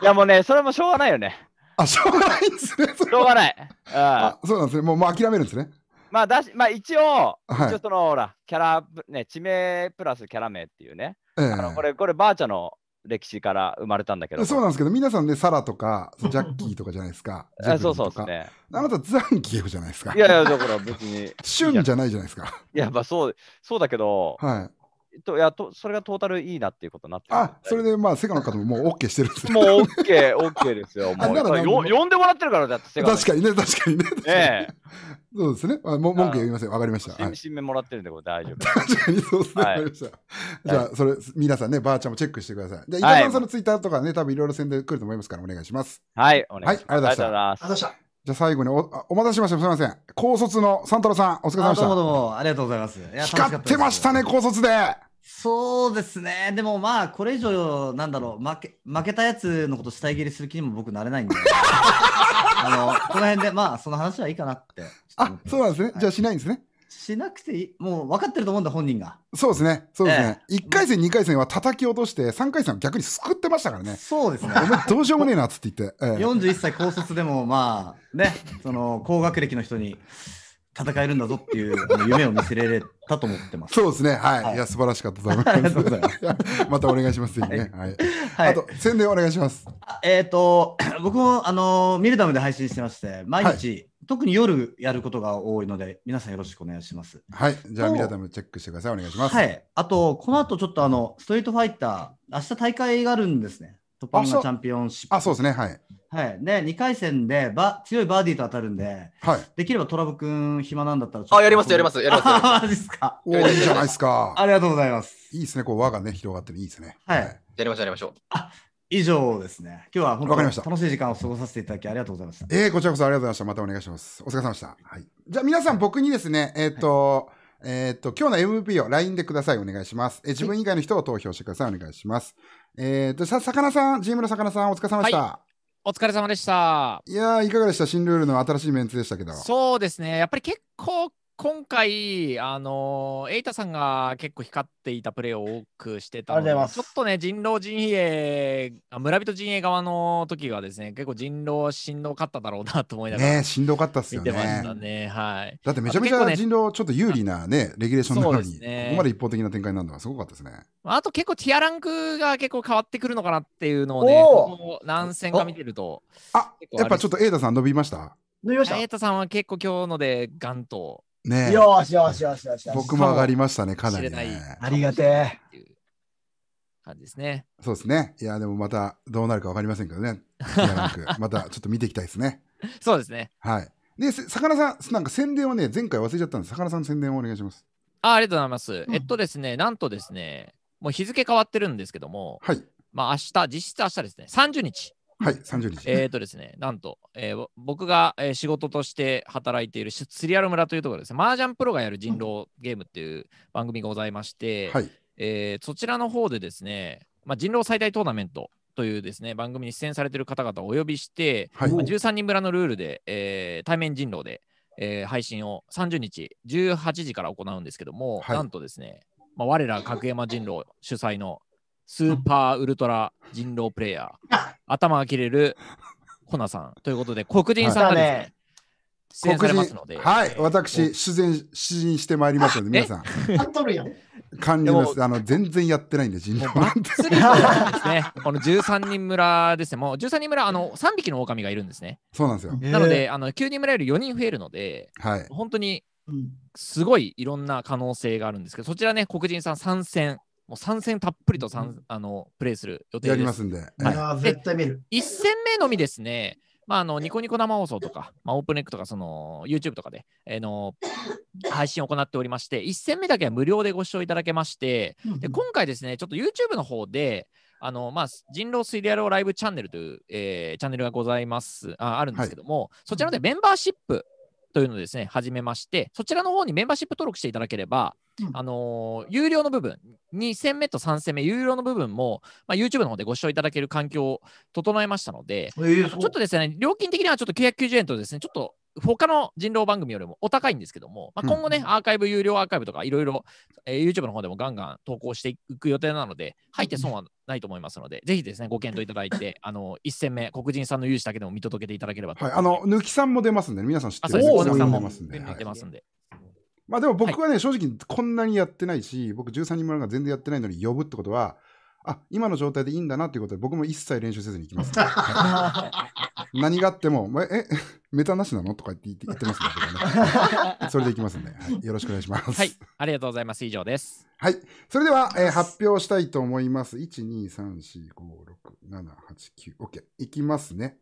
いやもうね、それもしょうがないよね。あ、しょうがないんですね。しょうがない。[LAUGHS] あそうなんですね。もうもう諦めるんですね。まあだし、まあ一応、ちょっと、そのほら、キャラ、ね、地名プラスキャラ名っていうね、あのこれ、これ、あちゃんの歴史から生まれたんだけど。そうなんですけど、皆さんね、サラとか、[LAUGHS] ジャッキーとかじゃないですか。かそうそうですね。あなた、ザンキエフじゃないですか。いやいや、だから別に。シュンじゃないじゃないですか。いや、まあそう、そうだけど、はい。といやとそれがトータルいいなっていうことになってあそれでまあ、セガの方ももう OK してるんですもう OK、OK ですよ。もうなよ呼んでもらってるからだって、セガ確かにね、確かにね。えそうですね。あも文句言いません。わかりました。新名もらってるんで、大丈夫。[LAUGHS] 確かにそうですね。分かりました。じゃあ、それ、皆さんね、ばあちゃんもチェックしてください。で、伊田さんのツイッターとかね、多分いろいろ宣伝来ると思いますから、お願いします。はい、お願いします。はい、ありがとうございました。ありがとうございました。じゃあ最後にお、お待たせしました。すみません。高卒のサンタロさん、お疲れ様でした。どうもどうも、ありがとうございます。いや光ってましたね、高卒で。そうですね。でもまあ、これ以上、なんだろう、負け、負けたやつのこと下切りする気にも僕なれないんで。[LAUGHS] あの、この辺で、まあ、その話はいいかなってっ。あ、そうなんですね。じゃあしないんですね。しなくていい、もう分かってると思うんだ、本人が。そうですね、そうですね、えー、1回戦、2回戦は叩き落として、3回戦は逆に救ってましたからね、そうですね、お前、どうしようもねえなっつって言って、えー、41歳高卒でも、まあね、その高学歴の人に戦えるんだぞっていう夢を見せられたと思ってます。そうですね、はい、はい、いや、素晴らしかったと思います。ありがとうございます。またお願いします、ね、はい、はいはいあと、宣伝お願いします。えっ、ー、と、僕も、あのミルダムで配信してまして、毎日、はい特に夜やることが多いので、皆さんよろしくお願いします。はい。じゃあ、皆さんもチェックしてください。お願いします。はい。あと、この後ちょっとあの、ストリートファイター、明日大会があるんですね。トップパンガチャンピオンシップ。あ、そうですね。はい。はい。で、2回戦でば強いバーディーと当たるんで、はい、できればトラブ君、暇なんだったらあ、やります、やります、やります。あ、マジっすか。おいいじゃないですか。ありがとうございます。いいですね。こう、輪がね、広がってるいいですね。はい。やりましょう、やりましょう。あ、以上ですね。今日は本当に楽しい時間を過ごさせていただきありがとうございました。えー、こちらこそありがとうございました。またお願いします。お疲れ様でした。はい、じゃあ皆さん僕にですね、えっ、ー、と、はいえっ、と、今日の MVP を LINE でください。お願いします。え自分以外の人を投票してください。お願いします。えっ、と、さ、魚さん、チームの魚さん、お疲れ様でした。はいお疲れ様でした。いやいかがでした新ルールの新しいメンツでしたけど。そうですね。やっぱり結構今回、あのー、エイタさんが結構光っていたプレーを多くしてたので、ちょっとね、人狼陣営、村人陣営側の時がですね、結構人狼しんどかっただろうなと思いながら、ね、しんどかったっすよね。見てましたね。はい。だってめちゃめちゃ人狼、ちょっと有利なね、レギュレーションなのに、ね、ここまで一方的な展開になるのがすごかったですね。あと結構ティアランクが結構変わってくるのかなっていうのをね、こ何戦か見てると。あやっぱちょっとエイタさん伸びました伸びましたエイタさんは結構今日のでガンと。ねよしよしよしよしよし。僕も上がりましたね、かなり、ね。ありがてえ。感じですね。そうですね。いや、でもまたどうなるか分かりませんけどね。[LAUGHS] またちょっと見ていきたいですね。そうですね。はい。で、さかなさん、なんか宣伝をね、前回忘れちゃったんで、さかなさんの宣伝をお願いします。あありがとうございます、うん、えっとですね、なんとですね、もう日付変わってるんですけども、はい。まあ、明日、実質明日ですね、30日。はい、30日。えっ、とですね、なんと、えー、僕が、え仕事として働いているスリアル村というところですね、麻雀プロがやる人狼ゲームっていう番組がございまして、はい、えー、そちらの方でですね、まあ、人狼最大トーナメントというですね番組に出演されている方々をお呼びして、はいまあ、13人村のルールで、えー、対面人狼で、えー、配信を30日18時から行うんですけども、はい、なんとですね、まあ、我ら角山人狼主催のスーパーウルトラ人狼プレイヤー、頭が切れるコナさんということで、黒人さんがですね、出演されますので。はい、私、出演、出演してまいりますので、皆さん。感じます。あの、全然やってないんで、人狼なんて。ですね。この13人村ですね。もう13人村、あの、3匹の狼がいるんですね。そうなんですよ。なので、あの、9人村より4人増えるので、はい。本当に、すごいいろんな可能性があるんですけど、そちらね、黒人さん参戦もう参戦たっぷりと、うん、あのプレイする予定です。やりますんで。はい、絶対見る。1戦目のみですね、まあ、あのニコニコ生放送とか、まあ、オープンネックとか、その YouTube とかで、えー、の配信を行っておりまして、1戦目だけは無料でご視聴いただけまして、で今回ですね、ちょっと YouTube の方で、あのまあ、人狼水でやろうライブチャンネルという、えー、チャンネルがございますあ、あるんですけども、はい、そちらでメンバーシップというのをですね、始めまして、そちらの方にメンバーシップ登録していただければ、うん、あのー、有料の部分、2戦目と3戦目、有料の部分も、まあ、YouTube の方でご視聴いただける環境を整えましたので、えー、ちょっとですね、料金的にはちょっと990円とですね、ちょっと他の人狼番組よりもお高いんですけども、まあ、今後ね、うん、アーカイブ、有料アーカイブとかいろいろ YouTube の方でもガンガン投稿していく予定なので、入って損はないと思いますので、ぜひですね、ご検討いただいて、[LAUGHS] あの1戦目、黒人さんの融資だけでも見届けていただければと、はい、あの抜きさんも出ますんで、皆さん知って抜きさんも出ますんで。まあでも僕はね、はい、正直こんなにやってないし、僕13人村が全然やってないのに呼ぶってことは、あ今の状態でいいんだなっていうことで僕も一切練習せずにいきます、ね、[LAUGHS] 何があっても「え [LAUGHS] メタなしなの?」とか言って言ってますねね、[LAUGHS] それでいきますんで、はい、よろしくお願いしますはいありがとうございます以上ですはいそれでは、えー、発表したいと思います 123456789OK いきますね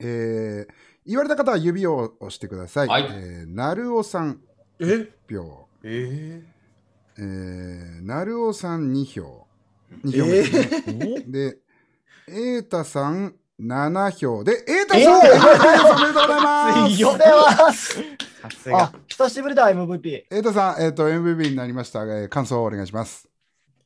えー、言われた方は指を押してください、はい、えー、なるおさん1票ええー、えー、なるおさん2票2票目でね。えー、で、瑛太さん7票で、瑛太さん、えー、おめでとうございます。おめでとうございます。あ、久しぶりだ、MVP。瑛太さん、えっ、ー、と、MVP になりました。えー、感想をお願いします。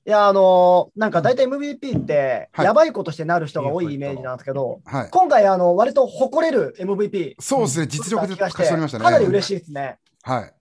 いや、あのー、なんか大体 MVP って、やばいことしてなる人が多いイメージなんですけど、はい、今回、あの、割と誇れる MVP。そうですね、実力で勝ち取りましたね。かなり嬉しいですね。はい。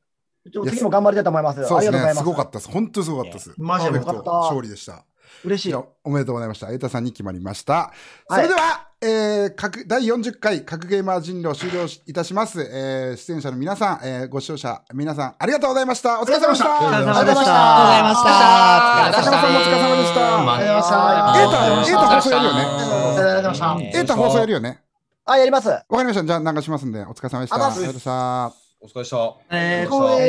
次も頑張りたいと思います。すね、ありがとうございます。すごかったです。本当にすごかったです。マジで勝利でした。嬉しい。おめでとうございました。瑛太さんに決まりました。はい、それでは、えー、各、第40回、各ゲーマー人狼終了いたします。えー、出演者の皆さん、えー、ご視聴者、皆さん、ありがとうございました。お疲れ様でした。お疲れ様でした。お疲れ様でした。中島さんお疲れ様でした。ありがとうした。エータ、放送やるよね。ありがとうございました。エータ放送やるよね。あ、やります。わかりました。じゃあ流しますんで、お疲れ様でした。お疲れ様でした。えお疲れで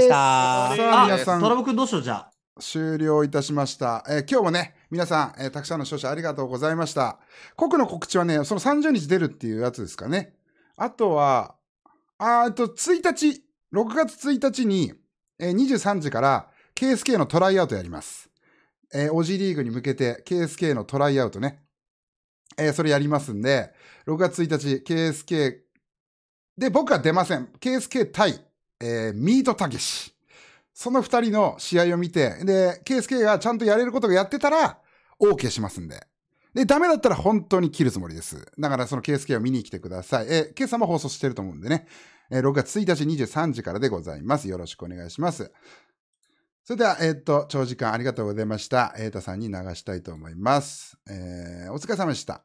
した。さあ、皆さん。トラブ君どうしよう、じゃあ。終了いたしました。えー、今日もね、皆さん、えー、たくさんの視聴者ありがとうございました。国の告知はね、その30日出るっていうやつですかね。あとは、あと、1日、6月1日に、えー、23時から KSK のトライアウトやります。えー、オジリーグに向けて KSK のトライアウトね。えー、それやりますんで、6月1日、KSK で、僕は出ません。KSK 対、えー、ミートたけし。その二人の試合を見て、で、KSK がちゃんとやれることがやってたら、OK しますんで。で、ダメだったら本当に切るつもりです。だからそのケース系を見に来てください。えー、今朝も放送してると思うんでね。えー、6月1日23時からでございます。よろしくお願いします。それでは、えっ、ー、と、長時間ありがとうございました。瑛太さんに流したいと思います。えー、お疲れ様でした。